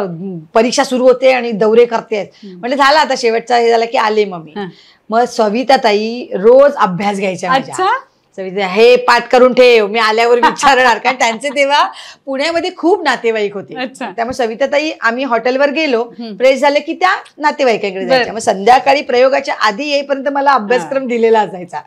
परीक्षा सुरू होते आणि दौरे करते म्हणजे झाला आता शेवटचा हे झाला की आले मम्मी मग सविता ताई रोज अभ्यास घ्यायचा सविता हे पाठ करून ठेव मी आल्यावर विचारणार कारण त्यांचे तेव्हा पुण्यामध्ये खूप नातेवाईक होते त्यामुळे सविताताई आम्ही हॉटेलवर गेलो फ्रेश झाले की त्या नातेवाईकांकडे जायच्या मग संध्याकाळी प्रयोगाच्या आधी येईपर्यंत मला अभ्यासक्रम दिलेला असायचा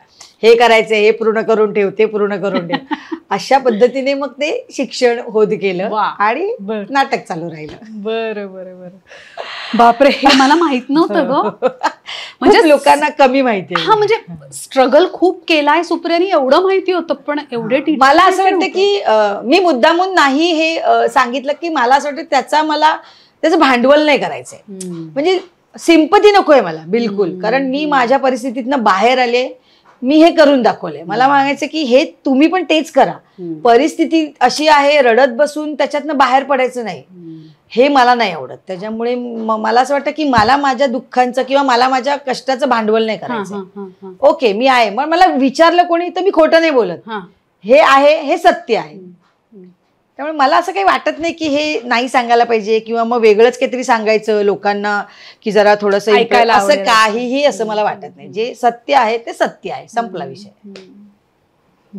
हे करायचंय हे पूर्ण करून ठेव ते पूर्ण करून ठेव [laughs] अशा पद्धतीने मग ते शिक्षण होत गेलं आणि नाटक चालू राहिलं बरं बरं बरं बापरे हे मला माहित नव्हतं ग [laughs] म्हणजे लोकांना कमी माहिती हा म्हणजे स्ट्रगल खूप केलाय सुप्रियाने एवढं माहिती होतं पण एवढे मला असं वाटतं की मी मुद्दामून नाही हे सांगितलं की मला असं वाटतं त्याचा मला त्याचं भांडवल नाही करायचंय म्हणजे सिंपती नकोय मला बिलकुल कारण मी माझ्या परिस्थितीतनं बाहेर आले मी हे करून दाखवलंय मला मागायचं की हे तुम्ही पण तेच करा परिस्थिती अशी आहे रडत बसून त्याच्यातनं बाहेर पडायचं नाही हे मला नाही आवडत त्याच्यामुळे मला असं वाटतं की मला माझ्या दुःखांचं किंवा मला माझ्या कष्टाचं भांडवल नाही करायचं ओके मी आहे मग मला विचारलं कोणी तर मी खोटं नाही बोलत हे आहे हे सत्य आहे त्यामुळे मला असं काही वाटत नाही की हे नाही सांगायला पाहिजे किंवा मग वेगळंच काहीतरी सांगायचं लोकांना की जरा थोडंसं ऐकायला असं काहीही असं मला वाटत नाही जे सत्य आहे ते सत्य आहे संपला विषय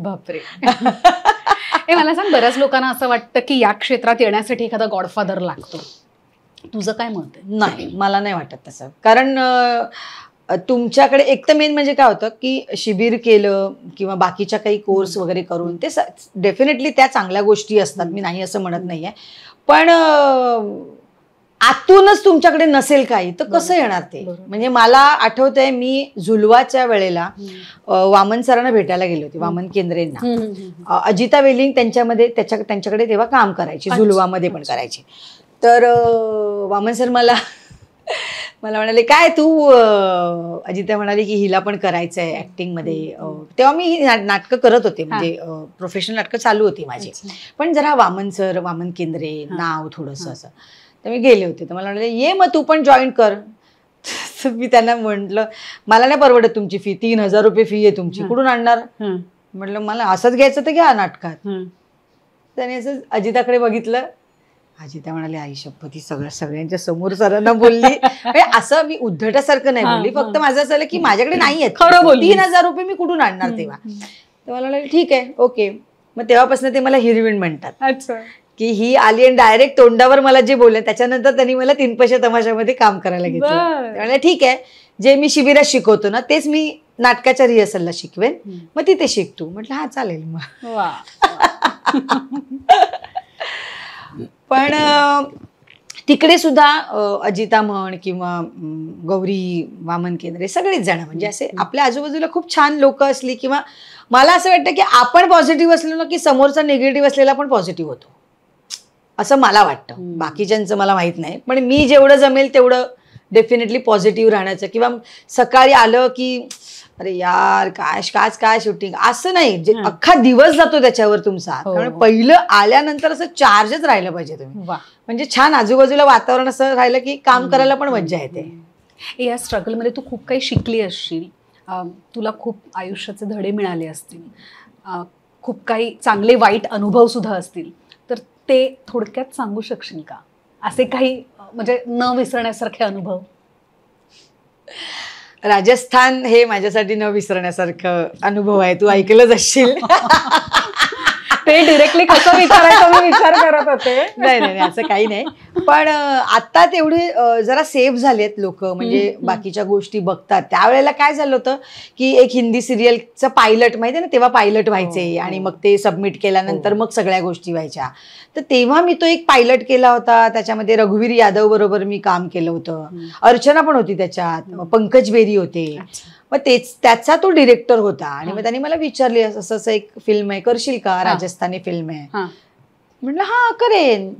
बापरे हे मला सांग बऱ्याच लोकांना असं वाटतं की या क्षेत्रात येण्यासाठी एखादा गॉडफादर लागतो तुझं काय मत नाही मला नाही वाटत तसं कारण तुमच्याकडे एक तर मेन म्हणजे काय होतं की शिबिर केलं किंवा बाकीच्या काही कोर्स वगैरे करून ते डेफिनेटली त्या चांगल्या गोष्टी असतात मी नाही असं म्हणत नाहीये पण आतूनच तुमच्याकडे नसेल काही तर कसं येणार ते म्हणजे मला आठवतंय मी झुलवाच्या वेळेला वामन सरांना भेटायला गेले होते वामन केंद्रेंना अजिता वेलिंग त्यांच्यामध्ये त्याच्या त्यांच्याकडे तेव्हा काम करायची झुलवामध्ये पण करायची तर वामन सर मला मला म्हणाले काय तू अजिता म्हणाले की हिला पण करायचं आहे मध्ये तेव्हा मी नाटकं करत होते म्हणजे प्रोफेशनल नाटकं चालू होती माझी पण जरा वामन सर वामन केंद्रे नाव थोडस असं तर मी गेले होते तर मला म्हणाले ये मग तू पण जॉईन कर [laughs] मी त्यांना म्हटलं मला नाही परवडत तुमची फी तीन हजार रुपये फी आहे तुमची कुठून आणणार म्हटलं मला असंच घ्यायचं तर घ्या नाटकात त्याने असं अजिताकडे बघितलं त्या म्हणाली आई शपथी सगळ्या सगळ्यांच्या समोर सरांना बोलली [laughs] म्हणजे असं मी उद्धटासारखं नाही बोलली फक्त माझं असं की माझ्याकडे नाही आहेत तीन हजार रुपये मी कुठून आणणार तेव्हा तेव्हा मला ठीक आहे ओके मग तेव्हापासून ते मला हिरविण म्हणतात की ही आली आणि डायरेक्ट तोंडावर मला जे बोलले त्याच्यानंतर त्यांनी मला तीन पैसे तमाशामध्ये काम करायला घेतलं ठीक आहे जे मी शिबिरात शिकवतो ना तेच मी नाटकाच्या रिहर्सलला शिकवेन मग तिथे शिकतो तू म्हटलं हा चालेल मग [laughs] पण तिकडे सुद्धा अजिता म्हण किंवा गौरी वामन केंद्रे सगळेच जण म्हणजे असे आपल्या आजूबाजूला खूप छान लोक असली किंवा मला असं वाटतं की आपण पॉझिटिव्ह असलो ना की समोरचा निगेटिव्ह असलेला पण पॉझिटिव्ह होतो असं मला वाटतं बाकीच्यांचं मला माहीत नाही पण मी जेवढं जमेल तेवढं डेफिनेटली पॉझिटिव्ह राहण्याचं किंवा सकाळी आलं की अरे यार काय काय काय शूटिंग असं नाही जे अख्खा दिवस जातो त्याच्यावर तुमचा कारण हो. पहिलं आल्यानंतर असं चार्जच राहिलं पाहिजे तुम्ही म्हणजे छान आजूबाजूला वातावरण असं राहिलं की काम करायला पण मज्जा येते या स्ट्रगलमध्ये तू खूप काही शिकली असशील तुला खूप आयुष्याचे धडे मिळाले असतील खूप काही चांगले वाईट अनुभव सुद्धा असतील तर ते थोडक्यात सांगू शकशील का असे काही म्हणजे न विसरण्यासारखे अनुभव राजस्थान हे माझ्यासाठी न विसरण्यासारखं अनुभव आहे तू ऐकलंच असशील [laughs] ते डिरेक्टली कसं [laughs] विचारायचं विचार करत होते नाही नाही असं काही नाही पण आता तेवढे जरा सेफ झालेत लोक म्हणजे बाकीच्या गोष्टी बघतात त्यावेळेला काय झालं होतं की एक हिंदी सिरियलचं पायलट माहिती ना तेव्हा पायलट व्हायचे हो, हो. आणि मग ते सबमिट केल्यानंतर हो. मग सगळ्या गोष्टी व्हायच्या तर तेव्हा मी तो एक पायलट केला होता त्याच्यामध्ये रघुवीर यादव बरोबर मी काम केलं होतं अर्चना पण होती त्याच्यात पंकज बेरी होते मग तेच त्याचा तो डिरेक्टर होता आणि मग त्यांनी मला विचारले असं असं एक फिल्म आहे करशील का राजस्थानी फिल्म आहे म्हटलं हा करेन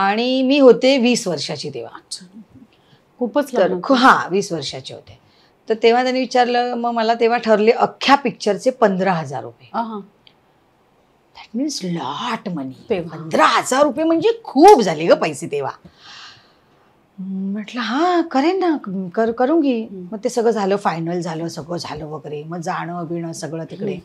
आणि मी होते वीस वर्षाची तेव्हा खूपच हा वीस वर्षाचे होते तर तेव्हा त्यांनी विचारलं मग मला तेव्हा ठरले अख्ख्या पिक्चरचे पंधरा हजार रुपये दॅट मीन्स लाट मनी पंधरा हजार रुपये म्हणजे खूप झाले ग पैसे तेव्हा म्हटलं हां करेन ना कर करूंगी मग ते सगळं झालं फायनल झालं सगळं झालं वगैरे मग जाणं बिणं सगळं तिकडे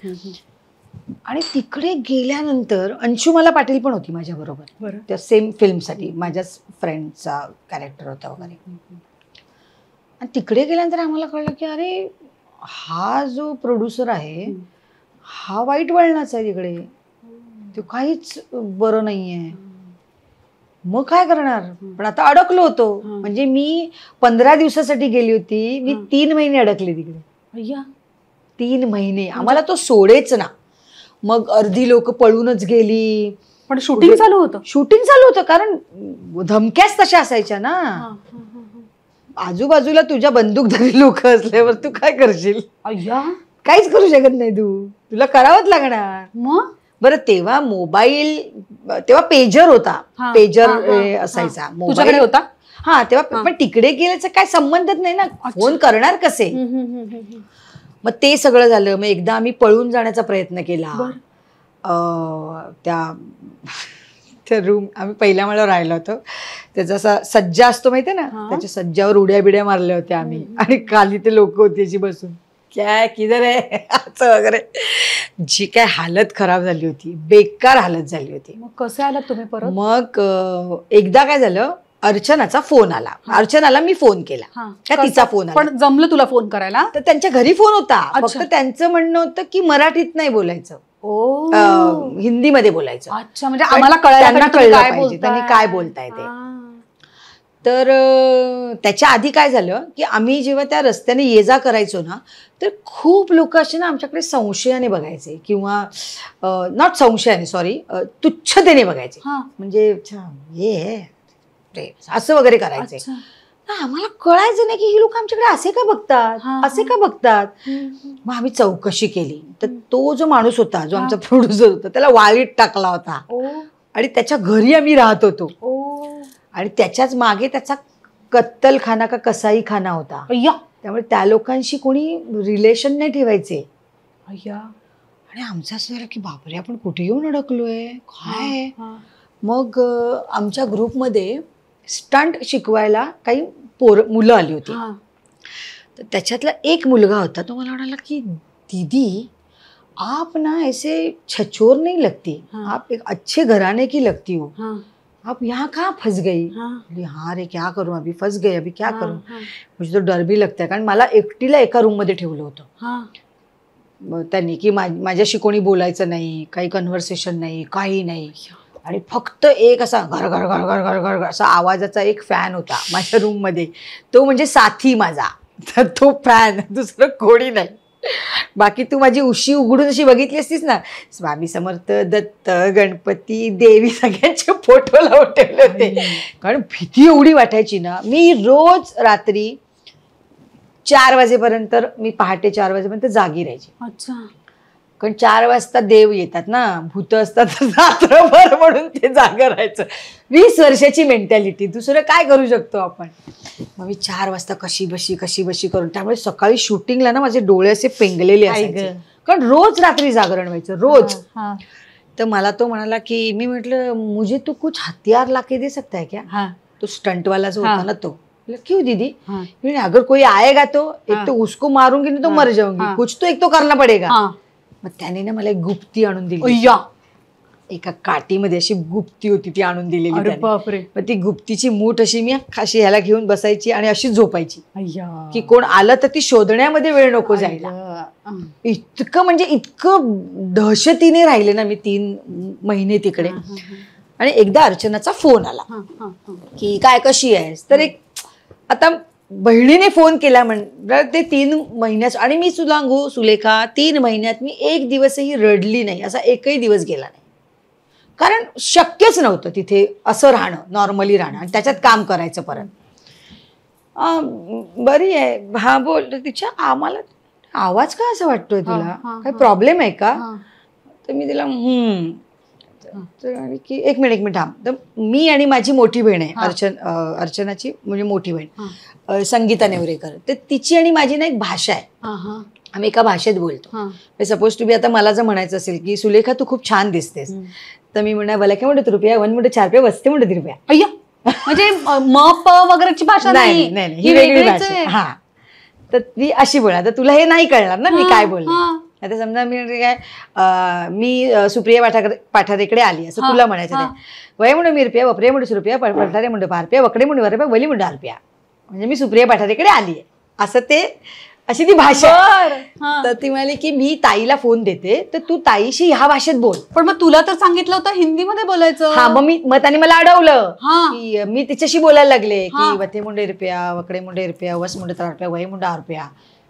आणि तिकडे गेल्यानंतर अंशुमाला पाटील पण होती माझ्या बरोबर त्या सेम फिल्मसाठी माझ्याच फ्रेंडचा कॅरेक्टर होता वगैरे आणि तिकडे गेल्यानंतर आम्हाला कळलं की अरे हा जो प्रोड्युसर आहे हा वाईट वळणाचा आहे तिकडे तो काहीच बरं नाही आहे मग काय करणार पण आता अडकलो होतो म्हणजे मी पंधरा दिवसासाठी गेली होती मी तीन महिने अडकले तिकडे तीन महिने म्हणजे आम्हाला तो सोडेच ना मग अर्धी लोक पळूनच गेली पण शूटिंग चालू होतं शूटिंग चालू होतं कारण धमक्याच तशा असायच्या ना आजूबाजूला तुझ्या बंदूकधारी लोक असल्यावर तू काय करशील काहीच करू शकत नाही तू तुला करावंच लागणार मग बरं तेव्हा मोबाईल तेव्हा पेजर होता पेजर असायचा मोबाईल होता हा तेव्हा पण तिकडे गेल्याचा काय संबंधच नाही ना फोन करणार कसे मग ते सगळं झालं मग एकदा आम्ही पळून जाण्याचा प्रयत्न केला त्या त्या रूम आम्ही पहिल्या मला राहिलो होतो त्याचा असा सज्जा असतो माहितीये ना त्याच्या सज्जावर उड्या बिड्या मारल्या होत्या आम्ही आणि खाली ते लोक होते जी बसून काय किधर आहे [laughs] असं वगैरे जी काय हालत खराब झाली होती बेकार हालत झाली होती मग कसं आला तुम्ही परत मग एकदा काय झालं अर्चनाचा फोन आला अर्चनाला मी फोन केला का तिचा फोन पण जमलं तुला फोन करायला तर त्यांच्या घरी फोन होता फक्त त्यांचं म्हणणं होतं की मराठीत नाही बोलायचं ओ हिंदीमध्ये बोलायचं अच्छा म्हणजे आम्हाला कळायला कळलं काय पाहिजे बोलताय. त्यांनी काय बोलताय ते तर त्याच्या आधी काय झालं की आम्ही जेव्हा त्या रस्त्याने ये जा करायचो ना तर खूप लोक असे ना आमच्याकडे संशयाने बघायचे किंवा नॉट संशयाने सॉरी तुच्छतेने बघायचे म्हणजे हे असं वगैरे करायचे आम्हाला कळायचं नाही की ही लोक आमच्याकडे असे का बघतात असे का बघतात मग आम्ही चौकशी केली तर तो जो माणूस होता जो आमचा प्रोड्युसर होता त्याला वाळीत टाकला होता आणि त्याच्या घरी आम्ही राहत होतो आणि त्याच्याच मागे त्याचा कत्तलखाना का कसाई खाना होता त्यामुळे त्या लोकांशी कोणी रिलेशन नाही ठेवायचे आणि आमचं असं झालं की बापरे आपण कुठे येऊन अडकलोय काय मग आमच्या ग्रुपमध्ये स्टंट शिकवायला काही पोर मुलं आली होती तर त्याच्यातला एक मुलगा होता तो मला म्हणाला की दीदी आप ना ऐसे छछोर नाही लगती आप एक अच्छे घराने की लगती हो आप यहाँ कहाँ फस गई हाँ, हाँ रे क्या करू अभी फस गई अभी क्या करू म्हणजे तो डर भी है कारण मला एकटीला एका रूममध्ये ठेवलं होतं त्यांनी की माझ्याशी कोणी बोलायचं नाही काही कन्व्हर्सेशन नाही काही नाही आणि फक्त एक असा घर घर घर घर घर घर असा आवाजाचा एक फॅन होता माझ्या रूममध्ये तो म्हणजे साथी माझा तर तो फॅन दुसरं कोणी नाही बाकी तू माझी उशी उघडून अशी बघितली असतीस ना स्वामी समर्थ दत्त गणपती देवी सगळ्यांचे फोटो लावून ठेवले होते कारण भीती एवढी वाटायची ना मी रोज रात्री चार वाजेपर्यंत मी पहाटे चार वाजेपर्यंत जागी राहायची अच्छा कारण चार वाजता देव येतात ना भूत असतात रात्रभर म्हणून ते जागा राहायचं वीस वर्षाची मेंटॅलिटी दुसरं काय करू शकतो आपण मग मी चार वाजता कशी बशी कशी बशी करून त्यामुळे सकाळी शूटिंगला ना माझे डोळे असे पेंगलेले आहेत कारण रोज रात्री जागरण व्हायचं रोज तर मला तो म्हणाला की मी म्हटलं मुझे तू कुछ हथियार लाके दे सकता है क्या तो स्टंटवाला जो होता ना तो क्यों दीदी अगर कोई आएगा तो एक तो उसको मारूंगी ना तो मर जाऊंगी कुछ तो एक तो करना पडेगा मग त्याने ना मला एक गुप्ती आणून दिली या एका काठीमध्ये अशी गुप्ती होती ती आणून दिलेली बापरे मग ती गुप्तीची मूठ अशी मी खाशी ह्याला घेऊन बसायची आणि अशी झोपायची की कोण आलं तर ती शोधण्यामध्ये वेळ नको जायला इतकं म्हणजे इतकं दहशतीने राहिले ना मी तीन महिने तिकडे आणि एकदा अर्चनाचा फोन आला की काय कशी आहेस तर एक आता बहिणीने फोन केला म्हणजे ते तीन महिन्यात आणि मी सुलांगू सुलेखा तीन महिन्यात मी एक दिवसही रडली नाही असा एकही दिवस गेला नाही कारण शक्यच नव्हतं तिथे असं राहणं नॉर्मली राहणं आणि त्याच्यात काम करायचं परत बरी आहे हा बोल तिच्या आम्हाला आवाज का असं वाटतोय तुला काही प्रॉब्लेम आहे का तर मी तिला हम्म की एक मिनिट एक मिनिट हा तर मी आणि माझी मोठी बहीण आहे अर्चन अर्चनाची म्हणजे मोठी बहीण संगीता नेवरेकर तर तिची आणि माझी ना एक भाषा आहे आम्ही एका भाषेत बोलतो सपोज टू बी आता मला जर म्हणायचं असेल की सुलेखा तू खूप छान दिसतेस तर मी म्हणा मला काय म्हणत रुपया वन म्हणतो चार पे बसते म्हणत रुपया अय्या म्हणजे म प वगैरेची भाषा नाही ही वेगळी भाषा हा तर ती अशी बोला तर तुला हे नाही कळणार ना मी काय बोलले आता समजा मी काय मी सुप्रिया पाठाकडे पाठारेकडे आली असं तुला म्हणायचं वय म्हणून मी रुपया वपरे म्हणून सुरुपया पठारे म्हणतो पारप्या वकडे म्हणून वरप्या वली म्हणून म्हणजे मी सुप्रिया पाठारेकडे आली आहे असं ते अशी ती भाषा तर ती म्हणाली की मी ताईला फोन देते तर तू ताईशी ह्या भाषेत बोल पण मग तुला तर सांगितलं होतं हिंदी मध्ये बोलायचं हा मग मी मग मला अडवलं की मी तिच्याशी बोलायला लागले की वथे मुंडे रुपया वकडे मुंडे रुपया वस मुंडे तर रुपया वही मुंडा रुपया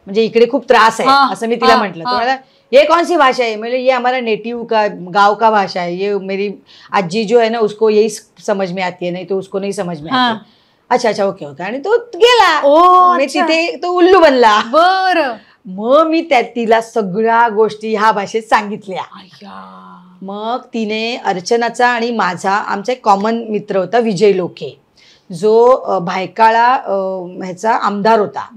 म्हणजे इकडे खूप त्रास आहे असं मी तिला म्हटलं ये कौन सी भाषा आहे म्हणजे ये हमारा नेटिव का गाव का भाषा आहे ये मेरी आजी जो है ना उसको यही समझ में आती है नहीं तो उसको नहीं समझ में आती अच्छा अच्छा ओके ओके आणि तो गेला तिथे तो उल्लू बनला बर मग मी त्या तिला सगळ्या गोष्टी ह्या भाषेत सांगितल्या मग तिने अर्चनाचा आणि माझा आमचा एक कॉमन मित्र होता विजय लोके जो भायकाळा ह्याचा आमदार होता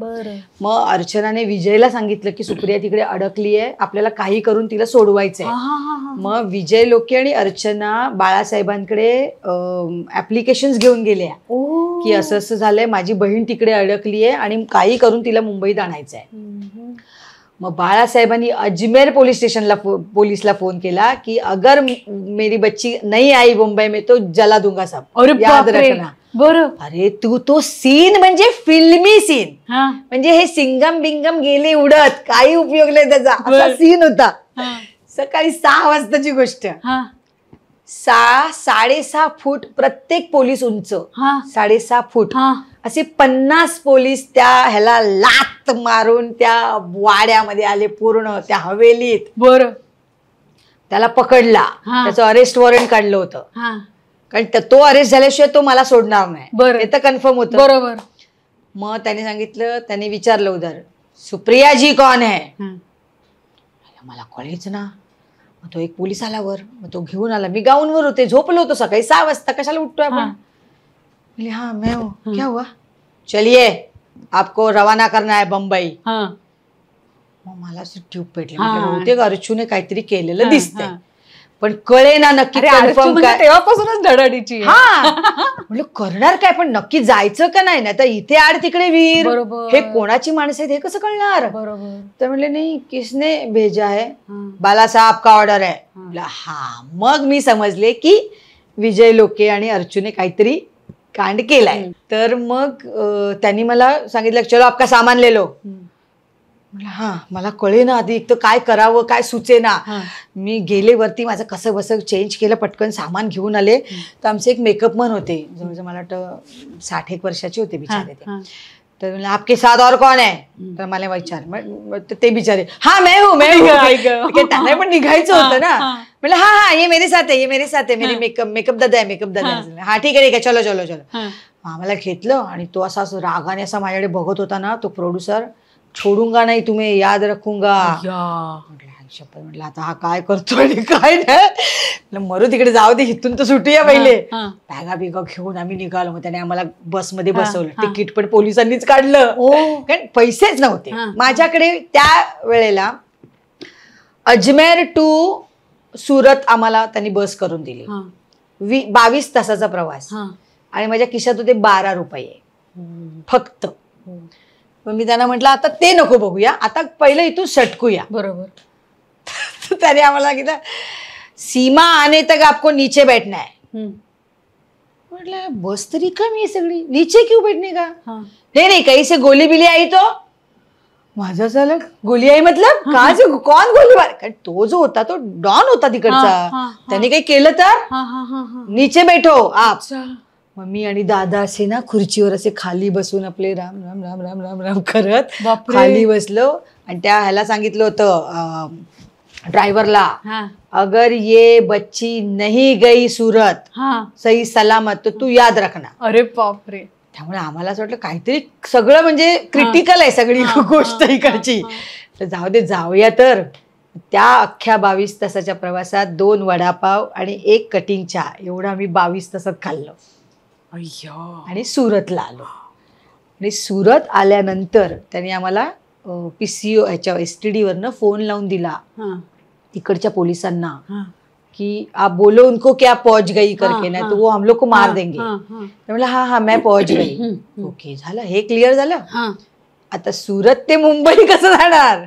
मग अर्चनाने विजयला सांगितलं की सुप्रिया तिकडे अडकली आहे आपल्याला काही करून तिला सोडवायचंय मग विजय लोके आणि अर्चना बाळासाहेबांकडे ऍप्लिकेशन घेऊन गेल्या की असं असं झालंय माझी बहीण तिकडे अडकली आहे आणि काही करून तिला मुंबईत आणायचं आहे मग बाळासाहेबांनी अजमेर पोलीस स्टेशनला फो पोलीसला फोन केला की अगर मेरी बच्ची नाही आई मुंबई में तो जला दूंगा सब याद अरे तू तो सीन म्हणजे फिल्मी सीन म्हणजे हे सिंगम बिंगम गेले उडत काही उपयोग नाही त्याचा सीन होता सकाळी सहा वाजताची गोष्ट सहा साडेसहा फूट प्रत्येक पोलीस उंच साडेसहा फूट असे पन्नास पोलीस त्या ह्याला लात मारून त्या वाड्यामध्ये आले पूर्ण त्या हवेलीत बर त्याला पकडला त्याचं अरेस्ट वॉरंट काढलं होतं कारण तो अरेस्ट झाल्याशिवाय तो मला सोडणार नाही बरं तर कन्फर्म होतं बरोबर मग त्याने सांगितलं त्याने विचारलं उदाहरण सुप्रियाजी कोण आहे मला कॉलेज ना मग तो एक पोलीस आलावर मग तो घेऊन आला मी वर होते झोपलो होतो सकाळी सहा वाजता कशाला उठतोय आपण हा हाँ मैं हो, क्या हुआ चलिए आपको रवाना करना है बंबई मग मला ट्यूब पेटली होते का अर्चूने काहीतरी केलेलं दिसतंय पण कळे ना नक्की म्हणजे तेव्हापासूनच धडाडीची हा करणार काय पण नक्की जायचं का नाही ना तर इथे आड तिकडे विहीर हे कोणाची माणसं आहेत हे कसं कळणार तर म्हणले नाही किसने भेजा आहे बालासाहेब का ऑर्डर आहे हा मग मी समजले की विजय लोके आणि अर्जुने काहीतरी कांड केलाय तर मग त्यांनी मला सांगितलं चलो आपका सामान ले लो हा मला मला ना आधी एक तर काय करावं काय सुचेना मी गेले वरती माझं कसं बसं चेंज केलं पटकन सामान घेऊन आले तर आमचे एक मेकअप मन होते जवळजवळ मला वाटतं साठ एक वर्षाचे होते बिचारे ते तर आपके साथ और कोण आहे तर मला विचार ते बिचारे हा मैं हूं [laughs] त्यांना पण निघायचं होतं ना म्हटलं हा हा ये मेरे साथ आहे ये मेरे साथ आहे मेरे मेकअप मेकअप दादा आहे मेकअप दादा हा ठीक आहे ठीक आहे चलो चलो चलो आम्हाला घेतलं आणि तो असा रागाने असा माझ्याकडे बघत होता ना तो प्रोड्युसर छोडूंगा नाही तुम्ही याद रखूंगा म्हटलं शपथ म्हटलं आता हा काय करतो आणि काय नाही मरू तिकडे जाऊ दे इथून तर सुटूया पहिले बॅगा बिगा घेऊन आम्ही निघालो मग त्याने आम्हाला बसमध्ये बसवलं तिकीट पण पोलिसांनीच काढलं कारण पैसेच नव्हते माझ्याकडे त्या वेळेला अजमेर टू सुरत आम्हाला त्यांनी बस करून दिली बावीस तासाचा प्रवास आणि माझ्या खिशात होते बारा रुपये फक्त पण मी त्यांना म्हटलं आता ते नको बघूया आता पहिलं इथून सटकूया बरोबर [laughs] त्याने आम्हाला सांगितलं सीमा आने तक आपको नीचे बैठना आहे म्हटलं बस तरी कमी आहे सगळी नीचे क्यों बैठणे का नाही नाही काही से गोली बिली आई तो माझं झालं गोली आई मतलब का कोण गोली कारण तो जो होता तो डॉन होता तिकडचा त्याने काही केलं तर नीचे बैठो आप मम्मी आणि दादा असे ना खुर्चीवर असे खाली बसून आपले राम राम राम राम राम राम करत खाली बसलो आणि त्या ह्याला सांगितलं होतं ड्रायव्हरला अगर ये बच्ची नाही गई सुरत सही सलामत तर तू याद रखना अरे बापरे त्यामुळे आम्हाला असं वाटलं काहीतरी सगळं म्हणजे क्रिटिकल आहे सगळी [laughs] गोष्ट इकडची तर जाऊ दे जाऊया तर त्या अख्ख्या बावीस तासाच्या प्रवासात दोन वडापाव आणि एक कटिंग चहा एवढा आम्ही बावीस तासात खाल्लं आणि सुरतला आलो आणि सुरत आल्यानंतर त्यांनी आम्हाला P C O S T डीवरनं फोन लावून दिला तिकडच्या पोलिसांना कि आप बोलो उनको क्या पहुंच गई करके ना तो वो हम लोग को मार देंगे म्हणलं हा हा मैं पहुंच गई ओके झालं हे क्लिअर झालं आता सुरत ते मुंबई कसं जाणार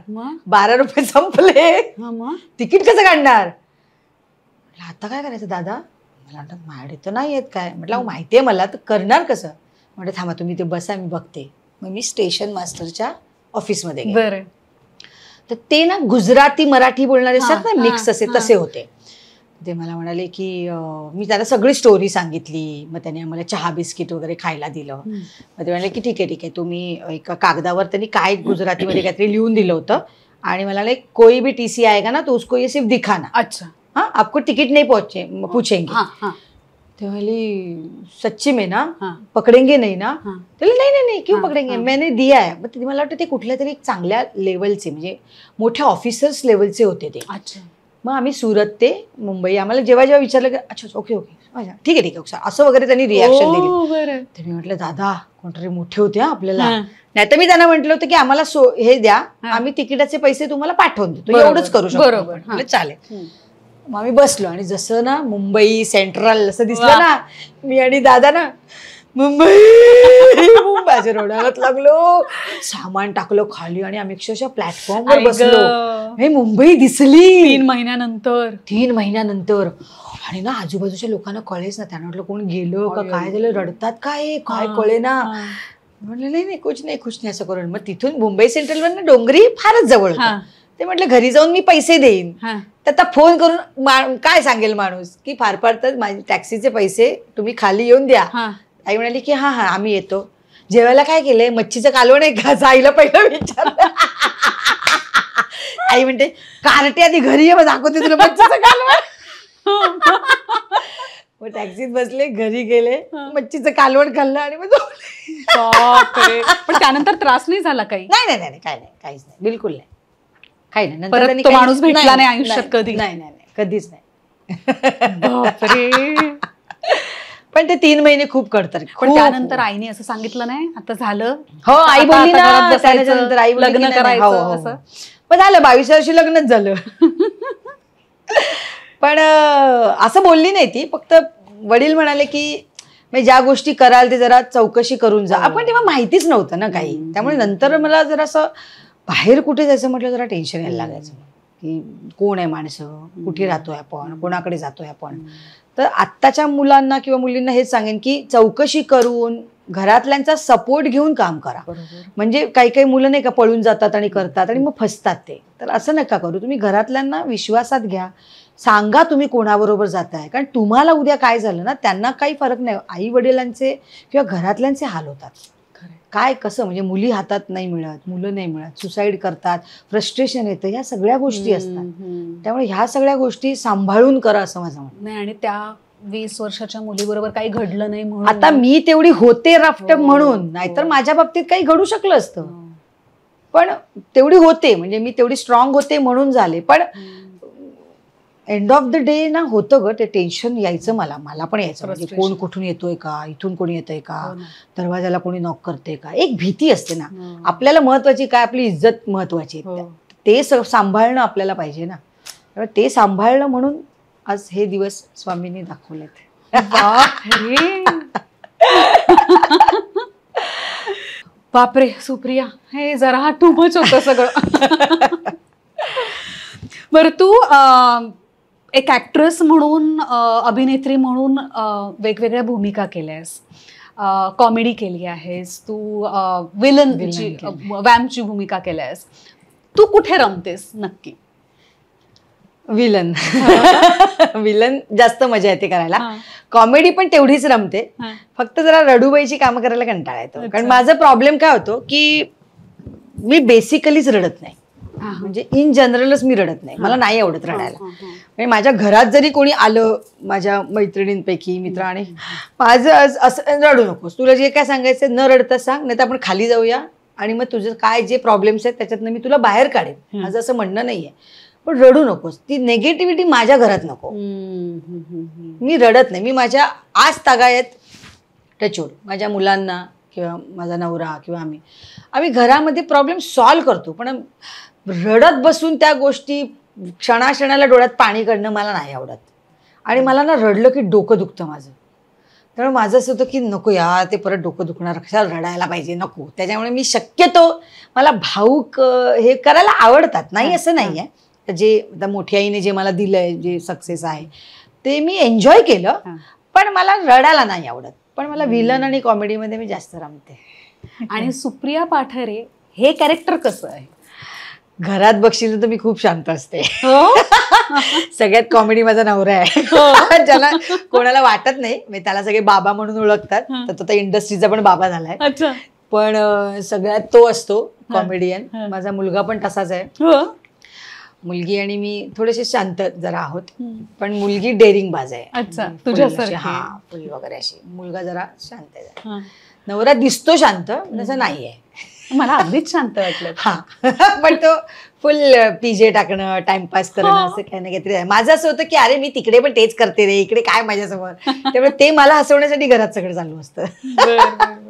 बारा रुपये संपले तिकीट कसं काढणार आता काय करायचं दादा मला म्हणतात तर नाही येत काय म्हटलं माहिती आहे मला तर करणार कसं म्हणजे थांबा तुम्ही ते बसा मी बघते मग मी स्टेशन मास्टरच्या ऑफिसमध्ये तर ते ना गुजराती मराठी बोलणारे असतात ना मिक्स असे तसे होते ते मला म्हणाले की मी त्याला सगळी स्टोरी सांगितली मग त्याने आम्हाला चहा बिस्किट वगैरे खायला दिलं मग ते म्हणाले की ठीक आहे ठीक आहे तुम्ही एका कागदावर त्यांनी काय गुजरातीमध्ये काहीतरी लिहून दिलं होतं आणि मला कोई भी टी सी आएगा ना तो उसको ये सिर्फ दिखाना अच्छा हा आपको टिकट नहीं पहुंचे पूछेंगे तो सच्ची में ना पकडेंगे नाही ना नाही नाही नाही क्यों पकडेंगे मैंने दिया आहे मग मला वाटतं ते कुठल्या तरी चांगल्या लेवलचे म्हणजे मोठ्या ऑफिसर्स लेवलचे होते ते अच्छा मग आम्ही सुरत ते मुंबई आम्हाला जेव्हा जेव्हा विचारलं की अच्छा ओके ओके अच्छा ठीक आहे ठीक आहे असं वगैरे त्यांनी रिॲक्शन दिली तर म्हटलं दादा कोणतरी मोठे होते आपल्याला नाही तर मी त्यांना म्हटलं होतं की आम्हाला हे द्या आम्ही तिकिटाचे पैसे तुम्हाला पाठवून देतो एवढंच करू शकतो चालेल मग आम्ही बसलो आणि जसं ना मुंबई सेंट्रल असं दिसलं ना मी आणि दादा ना मुंबई मुंबईच्या रोडात लागलो सामान टाकलो खाली आणि आम्ही अक्षरशः प्लॅटफॉर्मवर बसलो हे मुंबई दिसली तीन महिन्यानंतर तीन महिन्यानंतर आणि ना आजूबाजूच्या लोकांना कळेच ना त्यांना म्हटलं कोण गेलो का काय झालं रडतात काय काय कळे ना म्हटलं नाही नाही कुछ नाही कुछ नाही असं करून मग तिथून मुंबई वर ना डोंगरी फारच जवळ ते म्हटलं घरी जाऊन मी पैसे देईन तर आता फोन करून काय सांगेल माणूस की फार फार तर माझे टॅक्सीचे पैसे तुम्ही खाली येऊन द्या आई म्हणाली की हा हा आम्ही येतो जेवायला काय केलंय मच्छीचं कालवण आहे का आईला पहिलं विचार आई म्हणते कारटे आधी घरी ये दाखवते तुला मच्छीचं कालवण मग टॅक्सीत बसले घरी गेले मच्छीचं कालवण खाल्लं आणि मग पण त्यानंतर त्रास नाही झाला काही नाही नाही नाही काय नाही काहीच नाही बिलकुल नाही काही नाही परत माणूस भेटला नाही आयुष्यात कधी नाही नाही कधीच नाही [laughs] पण ते तीन महिने खूप करतात पण त्यानंतर आईने असं सांगितलं नाही आता झालं हो आई बोलली ना आई लग्न हो, करायचं हो, हो. पण झालं बावीस वर्षी लग्नच झालं [laughs] पण असं बोलली नाही ती फक्त वडील म्हणाले की ज्या गोष्टी कराल ते जरा चौकशी करून जा आपण तेव्हा माहितीच नव्हतं ना काही त्यामुळे नंतर मला जरा असं बाहेर कुठे जायचं म्हटलं जरा टेन्शन यायला लागायचं की कोण आहे माणसं कुठे राहतोय आपण कोणाकडे जातोय आपण तर आत्ताच्या मुलांना किंवा मुलींना हेच सांगेन की चौकशी करून घरातल्यांचा सपोर्ट घेऊन काम करा म्हणजे काही काही मुलं नाही का पळून जातात आणि करतात आणि मग फसतात ते तर असं नका करू तुम्ही घरातल्यांना विश्वासात घ्या सांगा तुम्ही कोणाबरोबर जाताय कारण तुम्हाला उद्या काय झालं ना त्यांना काही फरक नाही आई वडिलांचे किंवा घरातल्यांचे हाल होतात काय कसं म्हणजे मुली हातात नाही मिळत मुलं नाही मिळत सुसाईड करतात फ्रस्ट्रेशन येतं ह्या सगळ्या गोष्टी असतात त्यामुळे ह्या सगळ्या गोष्टी सांभाळून करा असं माझं म्हणत नाही आणि त्या वीस वर्षाच्या मुलीबरोबर काही घडलं नाही म्हणून आता मी तेवढी होते राफ्ट हो, म्हणून हो. नाहीतर माझ्या बाबतीत काही घडू शकलं असतं हो. पण तेवढी होते म्हणजे मी तेवढी स्ट्रॉंग होते म्हणून झाले पण एंड ऑफ द डे ना होतं ग ते टेन्शन यायचं मला मला पण यायचं म्हणजे कोण कुठून येतोय का इथून कोणी येतोय का हो दरवाजाला कोणी नॉक करतोय का एक भीती असते ना हो. आपल्याला महत्वाची काय आपली इज्जत महत्वाची हो. ते सांभाळणं आपल्याला पाहिजे ना ते सांभाळणं म्हणून आज हे दिवस स्वामींनी दाखवलेत बापरे सुप्रिया हे जरा टू मच होत सगळं बरं तू एक ॲक्ट्रेस म्हणून अभिनेत्री म्हणून वेगवेगळ्या भूमिका केल्यास कॉमेडी केली आहेस तू विलन वॅमची भूमिका केल्यास तू कुठे रमतेस नक्की विलन विलन [laughs] जास्त मजा येते करायला कॉमेडी पण तेवढीच रमते फक्त जरा रडूबाईची कामं करायला कंटाळा येतो कारण माझा प्रॉब्लेम काय होतो की मी बेसिकलीच रडत नाही म्हणजे इन जनरलच मी रडत नाही मला नाही आवडत रडायला म्हणजे माझ्या घरात जरी कोणी आलं माझ्या मैत्रिणींपैकी मित्र आणि माझं असं रडू नकोस तुला जे काय सांगायचं न रडता सांग नाही तर आपण खाली जाऊया आणि मग तुझे काय जे प्रॉब्लेम्स आहेत त्याच्यातनं मी तुला बाहेर काढेन माझं असं म्हणणं नाहीये पण रडू नकोस ती नेगेटिव्हिटी माझ्या घरात नको मी रडत नाही मी माझ्या आज तागायत टचोड माझ्या मुलांना किंवा माझा नवरा किंवा आम्ही आम्ही घरामध्ये प्रॉब्लेम सॉल्व्ह करतो पण रडत बसून त्या गोष्टी क्षणाक्षणाला डोळ्यात पाणी काढणं मला नाही आवडत आणि मला ना रडलं की डोकं दुखतं माझं त्यामुळे माझं असं होतं की नको या ते परत डोकं दुखणार कशाला रडायला पाहिजे नको त्याच्यामुळे मी शक्यतो मला भाऊक हे करायला आवडतात नाही असं नाही आहे जे आता मोठी आईने जे मला दिलं आहे जे सक्सेस आहे ते मी एन्जॉय केलं पण मला रडायला नाही आवडत पण मला विलन आणि कॉमेडीमध्ये मी जास्त रमते आणि सुप्रिया पाठरे हे कॅरेक्टर कसं आहे घरात बघशील तर मी खूप शांत असते हो? [laughs] सगळ्यात कॉमेडी माझा नवरा आहे हो. [laughs] ज्याला कोणाला वाटत नाही मी म्हणजे त्याला सगळे बाबा म्हणून ओळखतात तर तो इंडस्ट्रीचा पण बाबा झालाय पण सगळ्यात तो असतो कॉमेडियन माझा मुलगा पण तसाच आहे हो? मुलगी आणि मी थोडेसे शांत जरा आहोत पण मुलगी डेरिंग बाज आहे अच्छा तुझ्या हा वगैरे अशी मुलगा जरा शांत आहे नवरा दिसतो शांत तसं नाहीये मला अगदीच शांत वाटलं हा पण तो फुल पीजे टाकणं टाइमपास करणं असं काही ना काहीतरी माझं असं होतं की अरे मी तिकडे पण तेच करते रे इकडे काय माझ्यासमोर त्यामुळे ते मला हसवण्यासाठी घरात सगळं चालू असतं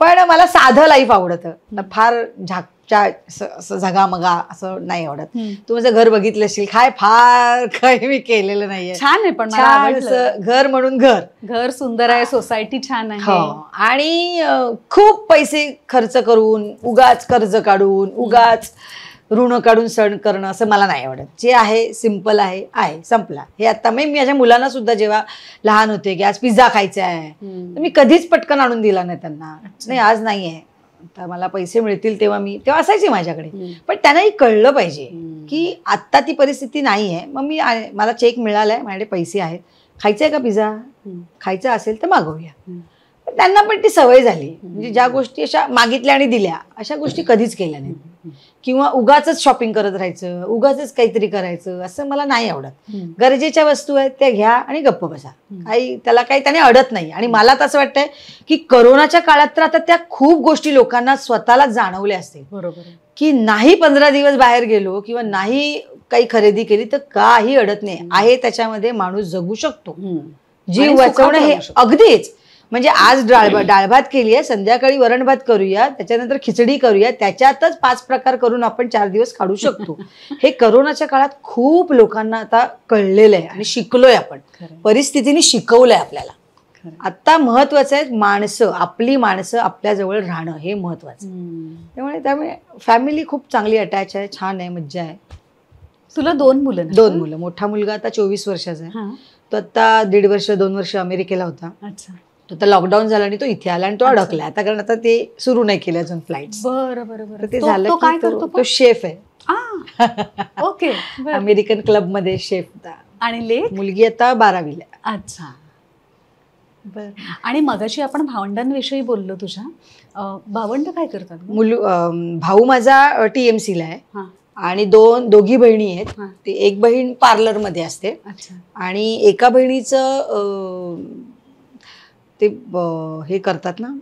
पण मला साधं लाईफ आवडत फार झाकच्या झगामगा असं नाही आवडत तू माझं घर बघितलं असेल काय फार काही मी केलेलं नाहीये छान आहे पण घर म्हणून घर घर सुंदर आहे सोसायटी छान आहे हो. आणि खूप पैसे खर्च करून उगाच कर्ज काढून उगाच ऋण काढून सण करणं असं मला नाही आवडत जे आहे सिम्पल आहे आहे संपला हे आता मी माझ्या मुलांना सुद्धा जेव्हा लहान होते की आज पिझ्झा खायचा आहे तर मी कधीच पटकन आणून दिला नाही त्यांना नाही आज नाही आहे आता मला पैसे मिळतील तेव्हा मी तेव्हा असायचे माझ्याकडे पण त्यांनाही कळलं पाहिजे की आत्ता ती परिस्थिती नाही आहे मग मी मला चेक मिळालाय माझ्याकडे पैसे आहेत खायचं आहे का पिझ्झा खायचा असेल तर मागवूया त्यांना पण ती सवय झाली म्हणजे ज्या गोष्टी अशा मागितल्या आणि दिल्या अशा गोष्टी कधीच केल्या नाहीत किंवा उगाच शॉपिंग करत राहायचं उगाच काहीतरी करायचं असं मला नाही आवडत गरजेच्या वस्तू आहेत त्या घ्या आणि गप्प बसा काही त्याला काही त्याने अडत नाही आणि मला तर असं वाटतंय की करोनाच्या काळात तर आता त्या खूप गोष्टी लोकांना स्वतःला जाणवल्या असतील की नाही पंधरा दिवस बाहेर गेलो किंवा नाही काही खरेदी केली तर काही अडत नाही आहे त्याच्यामध्ये माणूस जगू शकतो जीव वाचवणं हे अगदीच म्हणजे आज डाळ डाळ भात केली आहे संध्याकाळी वरण भात करूया त्याच्यानंतर खिचडी करूया त्याच्यातच पाच प्रकार करून आपण चार दिवस काढू शकतो [laughs] हे करोनाच्या काळात खूप लोकांना आता कळलेलं आहे आणि शिकलोय आपण परिस्थितीने शिकवलंय आपल्याला आता महत्वाचं आहे माणसं आपली माणसं आपल्या जवळ राहणं हे महत्वाचं त्यामुळे त्यामुळे फॅमिली खूप चांगली अटॅच आहे छान आहे मज्जा आहे तुला दोन मुलं दोन मुलं मोठा मुलगा आता चोवीस वर्षाचा आहे तो आता दीड वर्ष दोन वर्ष अमेरिकेला होता अच्छा आता लॉकडाऊन झाला आणि तो इथे आला आणि तो अडकला आता कारण आता ते सुरू नाही केले अजून फ्लाईट बरं बरं झालं काय करतो तो शेफ आहे ओके अमेरिकन क्लब मध्ये शेफ होता आणि ले मुलगी आता बारावीला अच्छा बर आणि मगाशी आपण भावंडांविषयी बोललो तुझ्या भावंड काय करतात मुल भाऊ माझा टीएमसीला आहे आणि दोन दोघी बहिणी आहेत ती एक बहीण पार्लर मध्ये असते आणि एका बहिणीचं ते हे करतात ना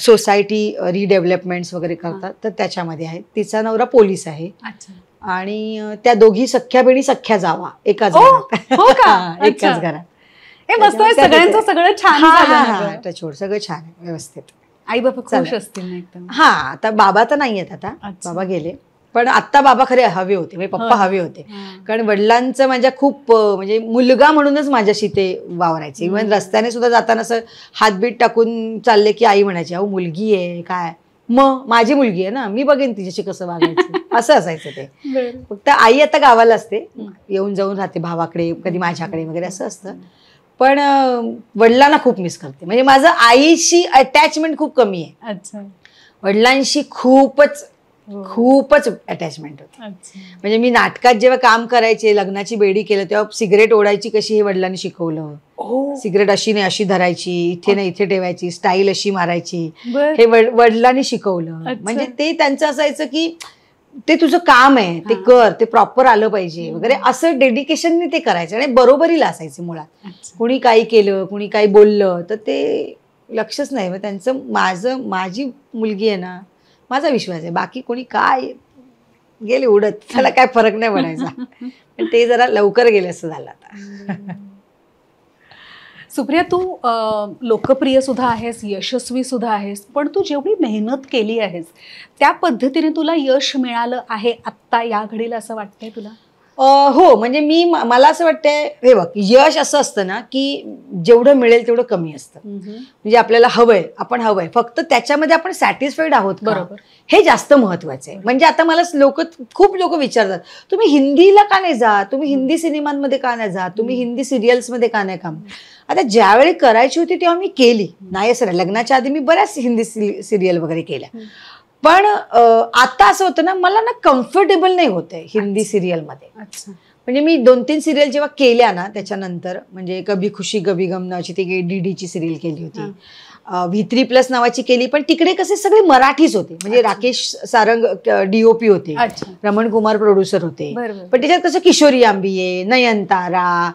सोसायटी रिडेव्हलपमेंट वगैरे करतात तर त्याच्यामध्ये आहे तिचा नवरा पोलीस आहे आणि त्या दोघी सख्या बिणी सख्या जावा एकाच हो [laughs] एकाच घरात सगळ्यांचं सगळं छान सगळं छान व्यवस्थित आई बाबा खुश असतील हा आता बाबा तर नाही आता बाबा गेले पण आता बाबा खरे हवे होते म्हणजे पप्पा हवे होते कारण वडिलांचं माझ्या खूप म्हणजे मुलगा म्हणूनच माझ्याशी ते वावरायचे इव्हन रस्त्याने सुद्धा जाताना असं हातबीट टाकून चालले की आई म्हणायची अहो मुलगी आहे काय मग माझी मुलगी आहे ना मी बघेन तिच्याशी कसं वागायचं [laughs] असं असायचं ते फक्त आई आता गावाला असते येऊन जाऊन राहते भावाकडे कधी माझ्याकडे वगैरे असं असतं पण वडिलांना खूप मिस करते म्हणजे माझं आईशी अटॅचमेंट खूप कमी आहे वडिलांशी खूपच हो. खूपच अटॅचमेंट होती म्हणजे मी नाटकात जेव्हा काम करायचे लग्नाची बेडी केलं तेव्हा सिगरेट ओढायची कशी हे वडिलांनी शिकवलं हो. सिगरेट अशी नाही अशी धरायची इथे नाही इथे ठेवायची स्टाईल अशी मारायची हे वडिलांनी शिकवलं म्हणजे ते त्यांचं असायचं की ते तुझं काम आहे ते कर ते प्रॉपर आलं पाहिजे हो. वगैरे असं डेडिकेशनने ते करायचं आणि बरोबरीला असायचे मुळात कुणी काही केलं कुणी काही बोललं तर ते लक्षच नाही मग त्यांचं माझं माझी मुलगी आहे ना माझा विश्वास आहे बाकी कोणी काय गेले उडत त्याला काय फरक नाही म्हणायचा [laughs] पण ते जरा लवकर गेले असं झालं आता [laughs] सुप्रिया तू लोकप्रिय सुद्धा आहेस यशस्वी सुद्धा आहेस पण तू जेवढी मेहनत केली आहेस त्या पद्धतीने तुला यश मिळालं आहे आत्ता या घडीला असं वाटतंय तुला हो म्हणजे मी मला असं वाटतंय हे बघ यश असं असतं ना की जेवढं मिळेल तेवढं कमी असतं म्हणजे आपल्याला हवंय आपण हवंय फक्त त्याच्यामध्ये आपण सॅटिस्फाईड आहोत बरोबर हे जास्त महत्वाचं आहे म्हणजे आता मला लोक खूप लोक विचारतात तुम्ही हिंदीला का नाही जा तुम्ही हिंदी सिनेमांमध्ये का नाही जा तुम्ही हिंदी सिरियल्समध्ये का नाही काम आता ज्यावेळी करायची होती तेव्हा मी केली नाही असं लग्नाच्या आधी मी बऱ्याच हिंदी सिरियल वगैरे केल्या पण आता असं होतं ना मला ना कम्फर्टेबल नाही होते हिंदी सिरियलमध्ये म्हणजे मी दोन तीन सिरियल जेव्हा केल्या ना त्याच्यानंतर म्हणजे कभी खुशी कभी गमना अशी ती डीडीची सिरियल केली होती व्ही प्लस नावाची केली पण तिकडे कसे सगळे मराठीच होते म्हणजे राकेश सारंग डीओपी होते रमण कुमार प्रोड्युसर होते पण त्याच्यात कसं किशोरी आंबिये नयनतारा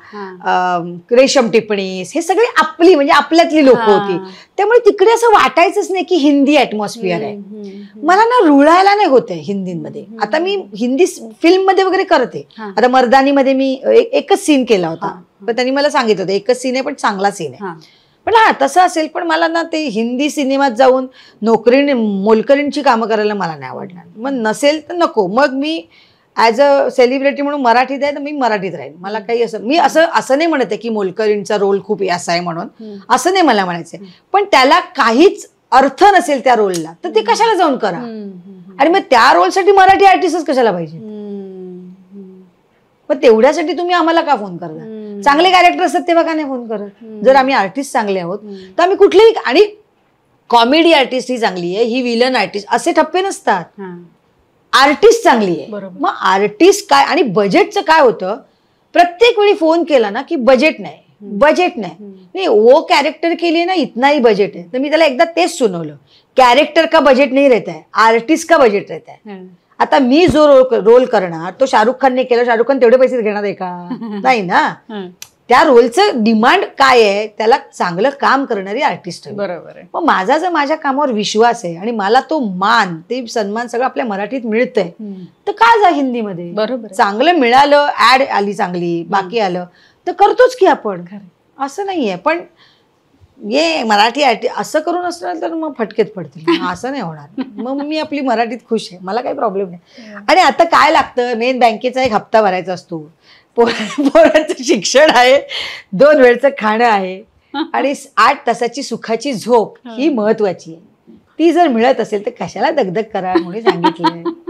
रेशम टिपणीस हे सगळे आपली म्हणजे आपल्यातली लोक होती त्यामुळे तिकडे असं वाटायचंच नाही की हिंदी ऍटमॉस्फिअर आहे मला ना रुळायला नाही होत आहे हिंदीमध्ये आता मी हिंदी फिल्म मध्ये वगैरे करते आता मर्दानीमध्ये मी एकच सीन केला होता पण त्यांनी मला सांगितलं होतं एकच सीन आहे पण चांगला सीन आहे पण हा तसं असेल पण मला ना ते हिंदी सिनेमात जाऊन नोकरी मोलकरींची कामं करायला मला नाही आवडणार मग नसेल तर नको मग मी ॲज अ सेलिब्रिटी म्हणून मराठीत आहे तर मी मराठीत राहीन मला काही असं मी असं असं नाही म्हणत आहे की मोलकरींचा रोल खूप असा आहे म्हणून असं नाही मला म्हणायचंय पण त्याला काहीच अर्थ नसेल त्या रोलला तर ते कशाला जाऊन करा आणि मग त्या रोलसाठी मराठी आर्टिस्टच कशाला पाहिजे मग तेवढ्यासाठी तुम्ही आम्हाला का फोन करता चांगले कॅरेक्टर असतात तेव्हा का नाही फोन करत जर आम्ही आर्टिस्ट चांगले आहोत तर आम्ही कुठलेही आणि कॉमेडी आर्टिस्ट ही चांगली आहे ही विलन आर्टिस्ट असे ठप्पे नसतात आर्टिस्ट चांगली आहे मग आर्टिस्ट काय आणि बजेटचं काय होतं प्रत्येक वेळी फोन केला ना की बजेट नाही बजेट नाही नाही वो कॅरेक्टर केली ना इतनाही ही बजेट आहे तर मी त्याला एकदा तेच सुनवलं कॅरेक्टर का बजेट नाही रहता है आर्टिस्ट का बजेट रहता है आता मी जो रोल रोल करणार तो शाहरुख खानने केला शाहरुख खान तेवढे पैसे घेणार आहे का [laughs] नाही ना त्या रोलचं डिमांड काय आहे त्याला चांगलं काम करणारी आर्टिस्ट आहे बरोबर मग माझा जर माझ्या कामावर विश्वास आहे आणि मला तो मान ते सन्मान सगळं आपल्या मराठीत मिळतंय तर का जा हिंदीमध्ये बरोबर चांगलं मिळालं ऍड आली चांगली बाकी आलं तर करतोच की आपण असं नाहीये पण ये मराठी आयटी असं करून असणार तर मग फटकेत पडतील असं नाही होणार मग मी आपली मराठीत खुश आहे मला काही प्रॉब्लेम नाही आणि आता काय लागतं मेन बँकेचा एक हप्ता भरायचा असतो पोर पोरांचं शिक्षण आहे दोन वेळचं खाणं आहे आणि आठ तासाची सुखाची झोप ही महत्वाची आहे ती जर मिळत असेल तर कशाला दगदग करा म्हणून सांगितलं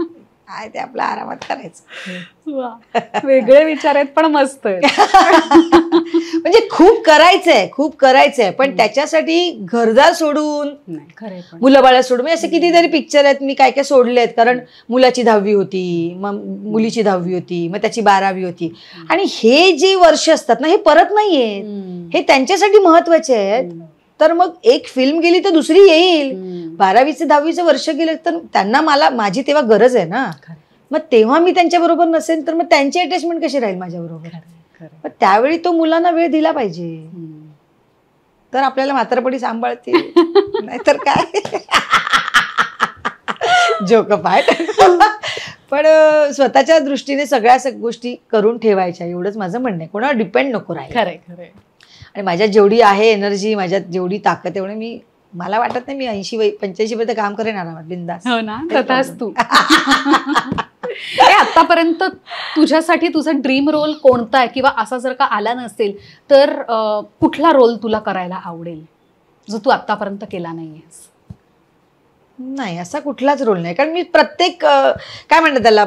काय ते आपला आरामात करायचं वेगळे विचार आहेत पण मस्त [laughs] म्हणजे खूप करायचंय खूप करायचंय पण त्याच्यासाठी घरदार सोडून मुलं बाळा सोडून म्हणजे असे कितीतरी पिक्चर आहेत मी काय काय सोडले आहेत कारण मुलाची दहावी होती मग मुलीची दहावी होती मग त्याची बारावी होती आणि हे जे वर्ष असतात ना हे परत नाहीये हे त्यांच्यासाठी महत्वाचे आहेत तर मग एक फिल्म गेली तर दुसरी येईल बारावीचे दहावीचे वर्ष गेलं तर त्यांना मला माझी तेव्हा गरज आहे ना मग तेव्हा मी त्यांच्याबरोबर नसेल तर मग त्यांची अटॅचमेंट कशी राहील माझ्याबरोबर पण त्यावेळी तो मुलांना वेळ दिला पाहिजे तर आपल्याला मात्रपडी सांभाळते [laughs] नाहीतर काय जोक फायट पण स्वतःच्या दृष्टीने सगळ्या गोष्टी करून ठेवायच्या एवढंच माझं म्हणणं आहे कोणावर डिपेंड नको राहील खरं खरं आणि माझ्यात जेवढी आहे एनर्जी माझ्यात जेवढी ताकद एवढे मी मला वाटत नाही मी ऐंशी वय पंच्याऐंशी पर्यंत काम करेन आरामात बिंदास हो ना तू [laughs] आतापर्यंत तुझ्यासाठी तुझा ड्रीम रोल कोणता आहे किंवा असा जर का आला नसेल तर कुठला रोल तुला करायला आवडेल जो तू आतापर्यंत केला नाहीयेस नाही असा कुठलाच रोल नाही कारण मी प्रत्येक काय म्हणतात त्याला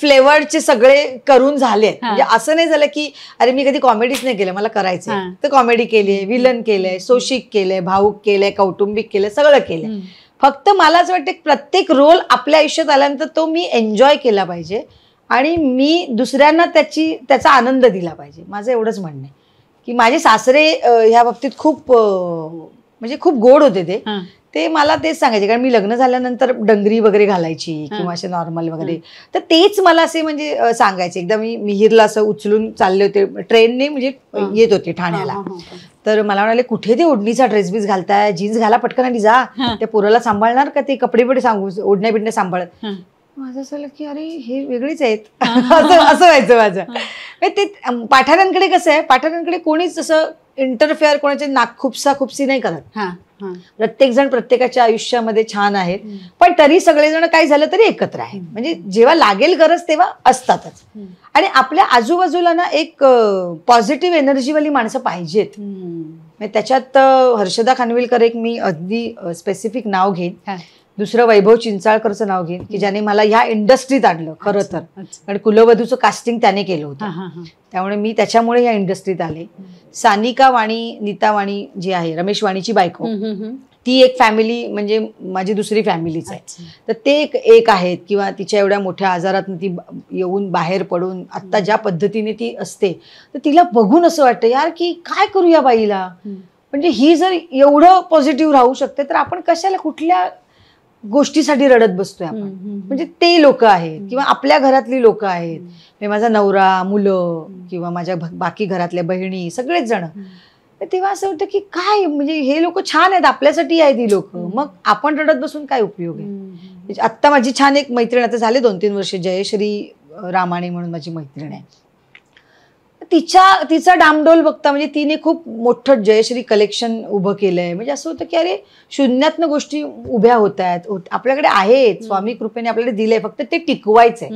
फ्लेवरचे सगळे करून झाले म्हणजे असं नाही झालं की अरे मी कधी कॉमेडीच नाही केलं मला करायचं तर कॉमेडी केली विलन केलंय सोशिक केलंय भाऊक केलंय कौटुंबिक केलंय सगळं केलंय फक्त मला असं वाटतं प्रत्येक रोल आपल्या आयुष्यात आल्यानंतर तो मी एन्जॉय केला पाहिजे आणि मी दुसऱ्यांना त्याची त्याचा आनंद दिला पाहिजे माझं एवढंच म्हणणं आहे की माझे सासरे ह्या बाबतीत खूप म्हणजे खूप गोड होते ते ते मला तेच सांगायचे कारण मी लग्न झाल्यानंतर डंगरी वगैरे घालायची किंवा असे नॉर्मल वगैरे तर तेच मला असे म्हणजे सांगायचे एकदा मी मिहिरला असं उचलून चालले होते ट्रेनने म्हणजे येत होते ठाण्याला तर मला म्हणाले कुठे ते ओढणीचा ड्रेस बीस घालताय जीन्स घाला पटकन आणि जा त्या पोराला सांभाळणार का ते कपडे बिडे सांगू ओढण्या बिडण्या सांभाळत माझं असं की अरे हे वेगळीच आहेत [laughs] असं व्हायचं माझं म्हणजे ते पाठाऱ्यांकडे कसं आहे पाठाऱ्यांकडे कोणीच असं इंटरफेअर कोणाचे नाक खुपसा खुपसी नाही करत प्रत्येक जण प्रत्येकाच्या आयुष्यामध्ये छान आहेत पण तरी सगळेजण काय झालं तरी एकत्र आहे म्हणजे जेव्हा लागेल गरज तेव्हा असतातच आणि आपल्या आजूबाजूला ना एक पॉझिटिव्ह एनर्जीवाली माणसं पाहिजेत म्हणजे त्याच्यात हर्षदा खानविलकर एक मी अगदी स्पेसिफिक नाव घेईन दुसरं वैभव चिंचाळकरचं नाव घेईन की ज्याने मला ह्या इंडस्ट्रीत आणलं खरं तर कारण कुलवधूचं कास्टिंग त्याने केलं होतं त्यामुळे मी त्याच्यामुळे या इंडस्ट्रीत आले सानिका वाणी नीता वाणी जी आहे रमेश वाणीची बायको ती एक फॅमिली म्हणजे माझी दुसरी फॅमिलीच आहे तर ते एक एक आहेत किंवा तिच्या एवढ्या मोठ्या आजारात ती येऊन बाहेर पडून आता ज्या पद्धतीने ती असते तर तिला बघून असं वाटतं यार की काय करू या बाईला म्हणजे ही जर एवढं पॉझिटिव्ह राहू शकते तर आपण कशाला कुठल्या गोष्टीसाठी रडत बसतोय आपण म्हणजे ते लोक आहेत किंवा आपल्या घरातली लोक आहेत म्हणजे माझा नवरा मुलं किंवा माझ्या बाकी घरातल्या बहिणी सगळेच जण तेव्हा असं होतं की काय म्हणजे हे लोक छान आहेत आपल्यासाठी आहेत ही लोक मग आपण रडत बसून काय उपयोग आहे म्हणजे आत्ता माझी छान एक मैत्रीण आता झाले दोन तीन वर्ष जयश्री रामाणी म्हणून माझी मैत्रीण आहे तिच्या तिचा डामडोल बघता म्हणजे तिने खूप मोठं जयश्री कलेक्शन उभं केलंय म्हणजे असं होतं की अरे शून्यातनं गोष्टी उभ्या होत आहेत हो, आपल्याकडे आहेत स्वामी कृपेने आपल्याला दिले फक्त ते टिकवायचंय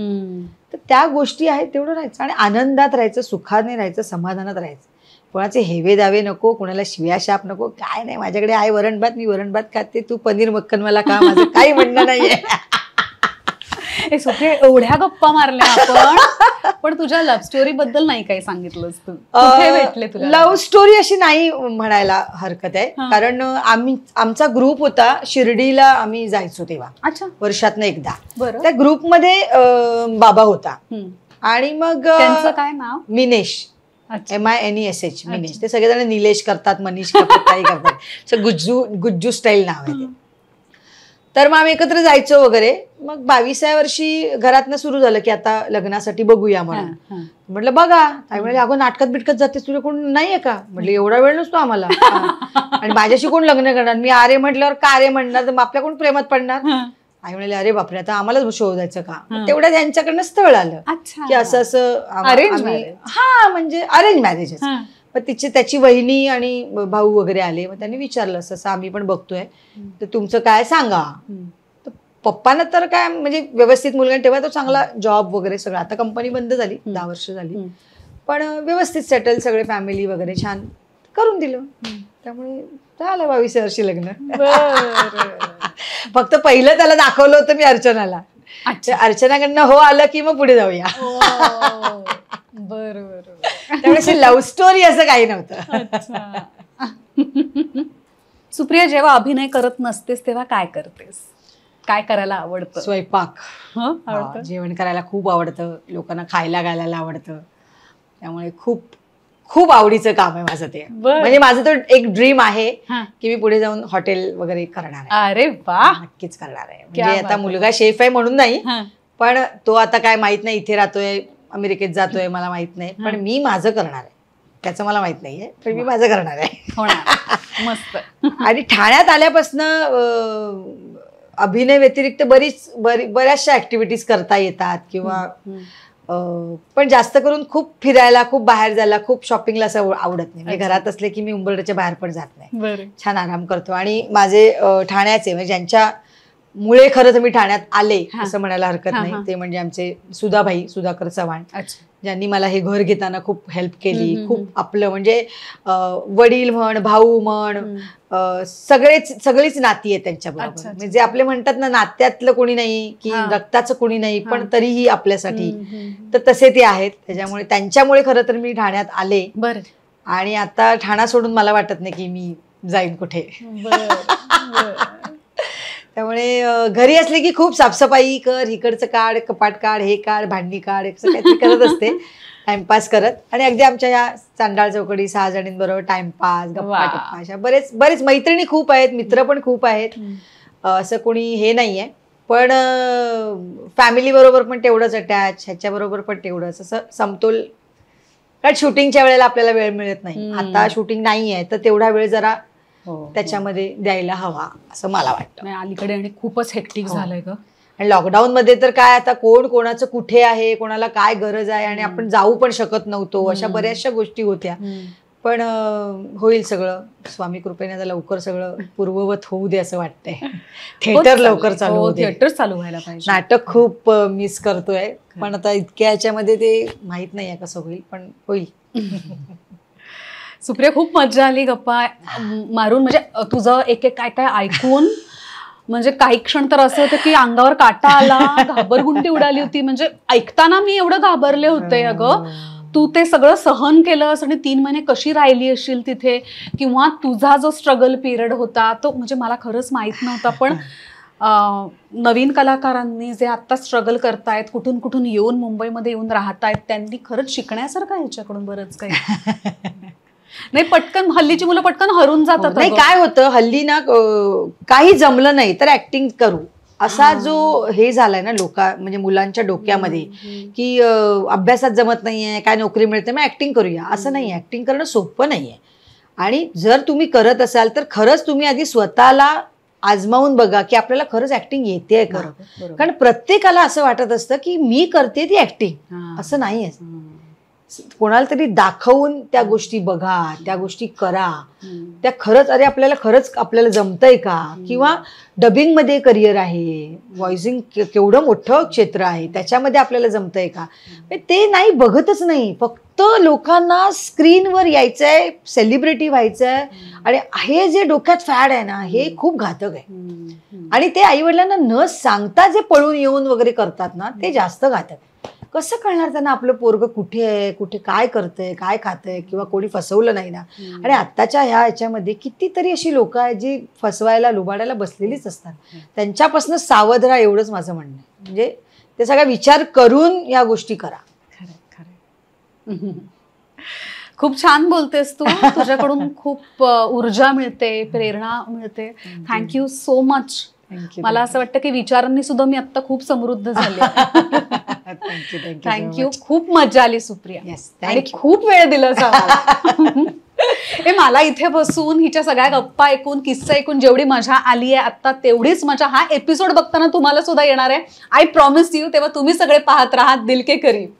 तर त्या गोष्टी आहेत तेवढं राहायचं आणि आनंदात राहायचं सुखाने राहायचं समाधानात राहायचं कोणाचे हेवे दावे नको कोणाला शिव्या शाप नको काय नाही माझ्याकडे आहे भात मी वरणभात खाते तू पनीर मक्खन मला का माझं काही म्हणणं नाहीये [laughs] [laughs] एवढ्या गप्पा मारल्या आपण पण तुझ्या लव्ह स्टोरी बद्दल नाही काही सांगितलंस तू भेटले तुला लव्ह स्टोरी अशी नाही म्हणायला हरकत आहे कारण आम्ही आमचा ग्रुप होता शिर्डीला आम्ही जायचो तेव्हा अच्छा वर्षातनं एकदा त्या ग्रुपमध्ये बाबा होता आणि मग काय नाव Minesh M I N E S H Minesh ते सगळेजण निलेश करतात मनीष करतात काही करतात गुज्जू गुज्जू स्टाईल नाव आहे तर मग आम्ही एकत्र जायचो वगैरे मग बावीसाव्या वर्षी घरातनं सुरू झालं की आता लग्नासाठी बघूया म्हणून म्हटलं बघा आई म्हणजे अगो नाटकात बिटकत जाते तुझे कोण नाहीये का म्हटलं एवढा वेळ नसतो आम्हाला [laughs] आणि माझ्याशी कोण लग्न करणार मी आरे म्हटल्यावर का आरे म्हणणार तर आपल्या कोण प्रेमात पडणार आई म्हणाले अरे बापरे आता आम्हालाच शोधायचं का तेवढ्या त्यांच्याकडनं स्थळ आलं की असं असं हा म्हणजे अरेंज मॅरेजेस मग तिची त्याची वहिनी आणि भाऊ वगैरे आले मग त्यांनी विचारलं असं आम्ही पण बघतोय तर तुमचं काय सांगा तर पप्पांना तर काय म्हणजे व्यवस्थित मुलगा तेव्हा तो चांगला जॉब वगैरे सगळं आता कंपनी बंद झाली दहा वर्ष झाली पण व्यवस्थित सेटल सगळे फॅमिली वगैरे छान करून दिलं त्यामुळे झालं बावीस वर्षी लग्न [laughs] फक्त पहिलं त्याला दाखवलं होतं मी अर्चनाला अर्चनाकडनं हो आलं की मग पुढे जाऊया हो. बरोबर त्यामुळे लव्ह स्टोरी असं काही नव्हतं [laughs] सुप्रिया जेव्हा अभिनय करत नसतेस तेव्हा काय करतेस काय करायला आवडतं स्वयंपाक जेवण करायला खूप आवडतं लोकांना खायला घालायला आवडतं त्यामुळे खूप खूप आवडीचं काम आहे माझं ते म्हणजे माझं तो एक ड्रीम आहे की मी पुढे जाऊन हॉटेल वगैरे करणार आहे अरे वा नक्कीच करणार आहे म्हणजे आता मुलगा शेफ आहे म्हणून नाही पण तो आता काय माहित नाही इथे राहतोय अमेरिकेत जातोय मला माहित नाही पण मी माझं करणार आहे त्याचं मला माहित नाहीये पण मी माझं करणार आहे हो [laughs] मस्त आणि ठाण्यात आल्यापासनं अभिनय व्यतिरिक्त बरीच बऱ्याचशा ऍक्टिव्हिटीज करता येतात किंवा पण जास्त करून खूप फिरायला खूप बाहेर जायला खूप शॉपिंगला असं आवडत नाही म्हणजे घरात असले की मी उंबरड्याच्या बाहेर पण जात नाही छान आराम करतो आणि माझे ठाण्याचे म्हणजे ज्यांच्या मुळे खरं तर मी ठाण्यात आले असं म्हणायला हरकत नाही ते म्हणजे आमचे सुधाभाई सुधाकर चव्हाण ज्यांनी मला हे घर घेताना खूप हेल्प केली खूप आपलं म्हणजे वडील म्हण भाऊ म्हण सगळेच सगळीच नाती आहे त्यांच्याबरोबर म्हणजे जे आपले म्हणतात ना नात्यातलं कोणी नाही की रक्ताचं कोणी नाही पण तरीही आपल्यासाठी तर तसे ते आहेत त्याच्यामुळे त्यांच्यामुळे खरं तर मी ठाण्यात आले आणि आता ठाणा सोडून मला वाटत नाही की मी जाईन कुठे त्यामुळे घरी असले की खूप साफसफाई कर इकडचं काढ कपाट काढ हे काढ भांडी काढ करत असते टाइमपास [laughs] करत आणि अगदी आमच्या या चांडाळ चौकडी सहा जणींबरोबर टाइमपास गप्पा अशा बरेच बरेच मैत्रिणी खूप आहेत मित्र पण खूप आहेत असं कोणी हे नाहीये पण फॅमिली बरोबर पण तेवढंच अटॅच बरोबर पण तेवढंच असं समतोल कारण शूटिंगच्या वेळेला आपल्याला वेळ मिळत नाही आता शूटिंग नाही आहे तर तेवढा वेळ जरा हो, हो. त्याच्यामध्ये द्यायला हवा असं मला वाटतं अलीकडे आणि खूपच हेक्टिक हो. झालंय ग आणि लॉकडाऊन मध्ये तर काय आता कोण कोणाचं कुठे आहे कोणाला काय गरज आहे आणि आपण जाऊ पण शकत नव्हतो अशा बऱ्याचशा गोष्टी होत्या पण होईल सगळं स्वामी कृपेने आता लवकर सगळं पूर्ववत होऊ दे असं वाटतंय थिएटर [laughs] लवकर चालू थिएटर चालू व्हायला पाहिजे नाटक खूप मिस करतोय पण आता इतक्या ह्याच्यामध्ये ते माहित नाही कसं होईल पण होईल [laughs] सुप्रिया खूप मजा आली गप्पा मारून म्हणजे तुझं एक एक काय काय ऐकून म्हणजे काही क्षण तर असं होतं की अंगावर काटा आला घाबरगुंटी उडाली होती म्हणजे ऐकताना मी एवढं घाबरले होते अगं तू ते सगळं सहन केलंस आणि तीन महिने कशी राहिली असेल तिथे किंवा तुझा जो स्ट्रगल पिरियड होता तो म्हणजे मला खरंच माहीत नव्हता पण नवीन कलाकारांनी जे आत्ता स्ट्रगल करतायत कुठून कुठून येऊन मुंबईमध्ये येऊन राहत आहेत त्यांनी खरंच शिकण्यासारखं ह्याच्याकडून बरंच काही [laughs] नाही पटकन हल्लीची मुलं पटकन हरून जातात हो, नाही काय होतं हल्ली ना काही जमलं नाही तर ऍक्टिंग करू असा जो हे झालाय ना लोका म्हणजे मुलांच्या डोक्यामध्ये की अभ्यासात जमत नाहीये काय नोकरी मिळते मग ऍक्टिंग करूया असं नाही ऍक्टिंग करणं सोपं नाहीये आणि जर तुम्ही करत असाल तर खरंच तुम्ही आधी स्वतःला आजमावून बघा की आपल्याला खरंच ऍक्टिंग येते खरं कारण प्रत्येकाला असं वाटत असतं की मी करते ती ऍक्टिंग असं नाही आहे कोणाला तरी दाखवून त्या गोष्टी बघा त्या गोष्टी करा त्या खरंच अरे आपल्याला खरंच आपल्याला जमतंय का किंवा डबिंगमध्ये करिअर आहे व्हॉइसिंग केवढं मोठं क्षेत्र आहे त्याच्यामध्ये आपल्याला जमतंय का ते नाही बघतच नाही फक्त लोकांना स्क्रीनवर यायचं आहे सेलिब्रिटी व्हायचंय आणि हे जे डोक्यात फॅड आहे ना हे खूप घातक आहे आणि ते आई वडिलांना न सांगता जे पळून येऊन वगैरे करतात ना ते जास्त घातक आहे कसं कळणार त्यांना आपलं पोरग कुठे आहे कुठे काय करतंय काय खातंय किंवा कोणी फसवलं नाही ना आणि आत्ताच्या ह्या याच्यामध्ये कितीतरी अशी लोक आहेत जी फसवायला लुबाडायला बसलेलीच असतात त्यांच्यापासून सावध राहा एवढंच माझं म्हणणं आहे म्हणजे ते सगळा विचार करून या गोष्टी करा खूप छान बोलतेस तू तुझ्याकडून खूप ऊर्जा मिळते प्रेरणा मिळते थँक्यू सो मच मला असं वाटतं की विचारांनी सुद्धा मी आता खूप समृद्ध [laughs] झाले थँक्यू खूप मजा आली सुप्रिया आणि खूप वेळ दिला [laughs] हे मला इथे बसून हिच्या सगळ्या गप्पा ऐकून किस्सा ऐकून जेवढी मजा आली आहे आता तेवढीच मजा हा एपिसोड बघताना तुम्हाला सुद्धा येणार आहे आय प्रॉमिस यू तेव्हा तुम्ही सगळे पाहत राहा दिलके करीब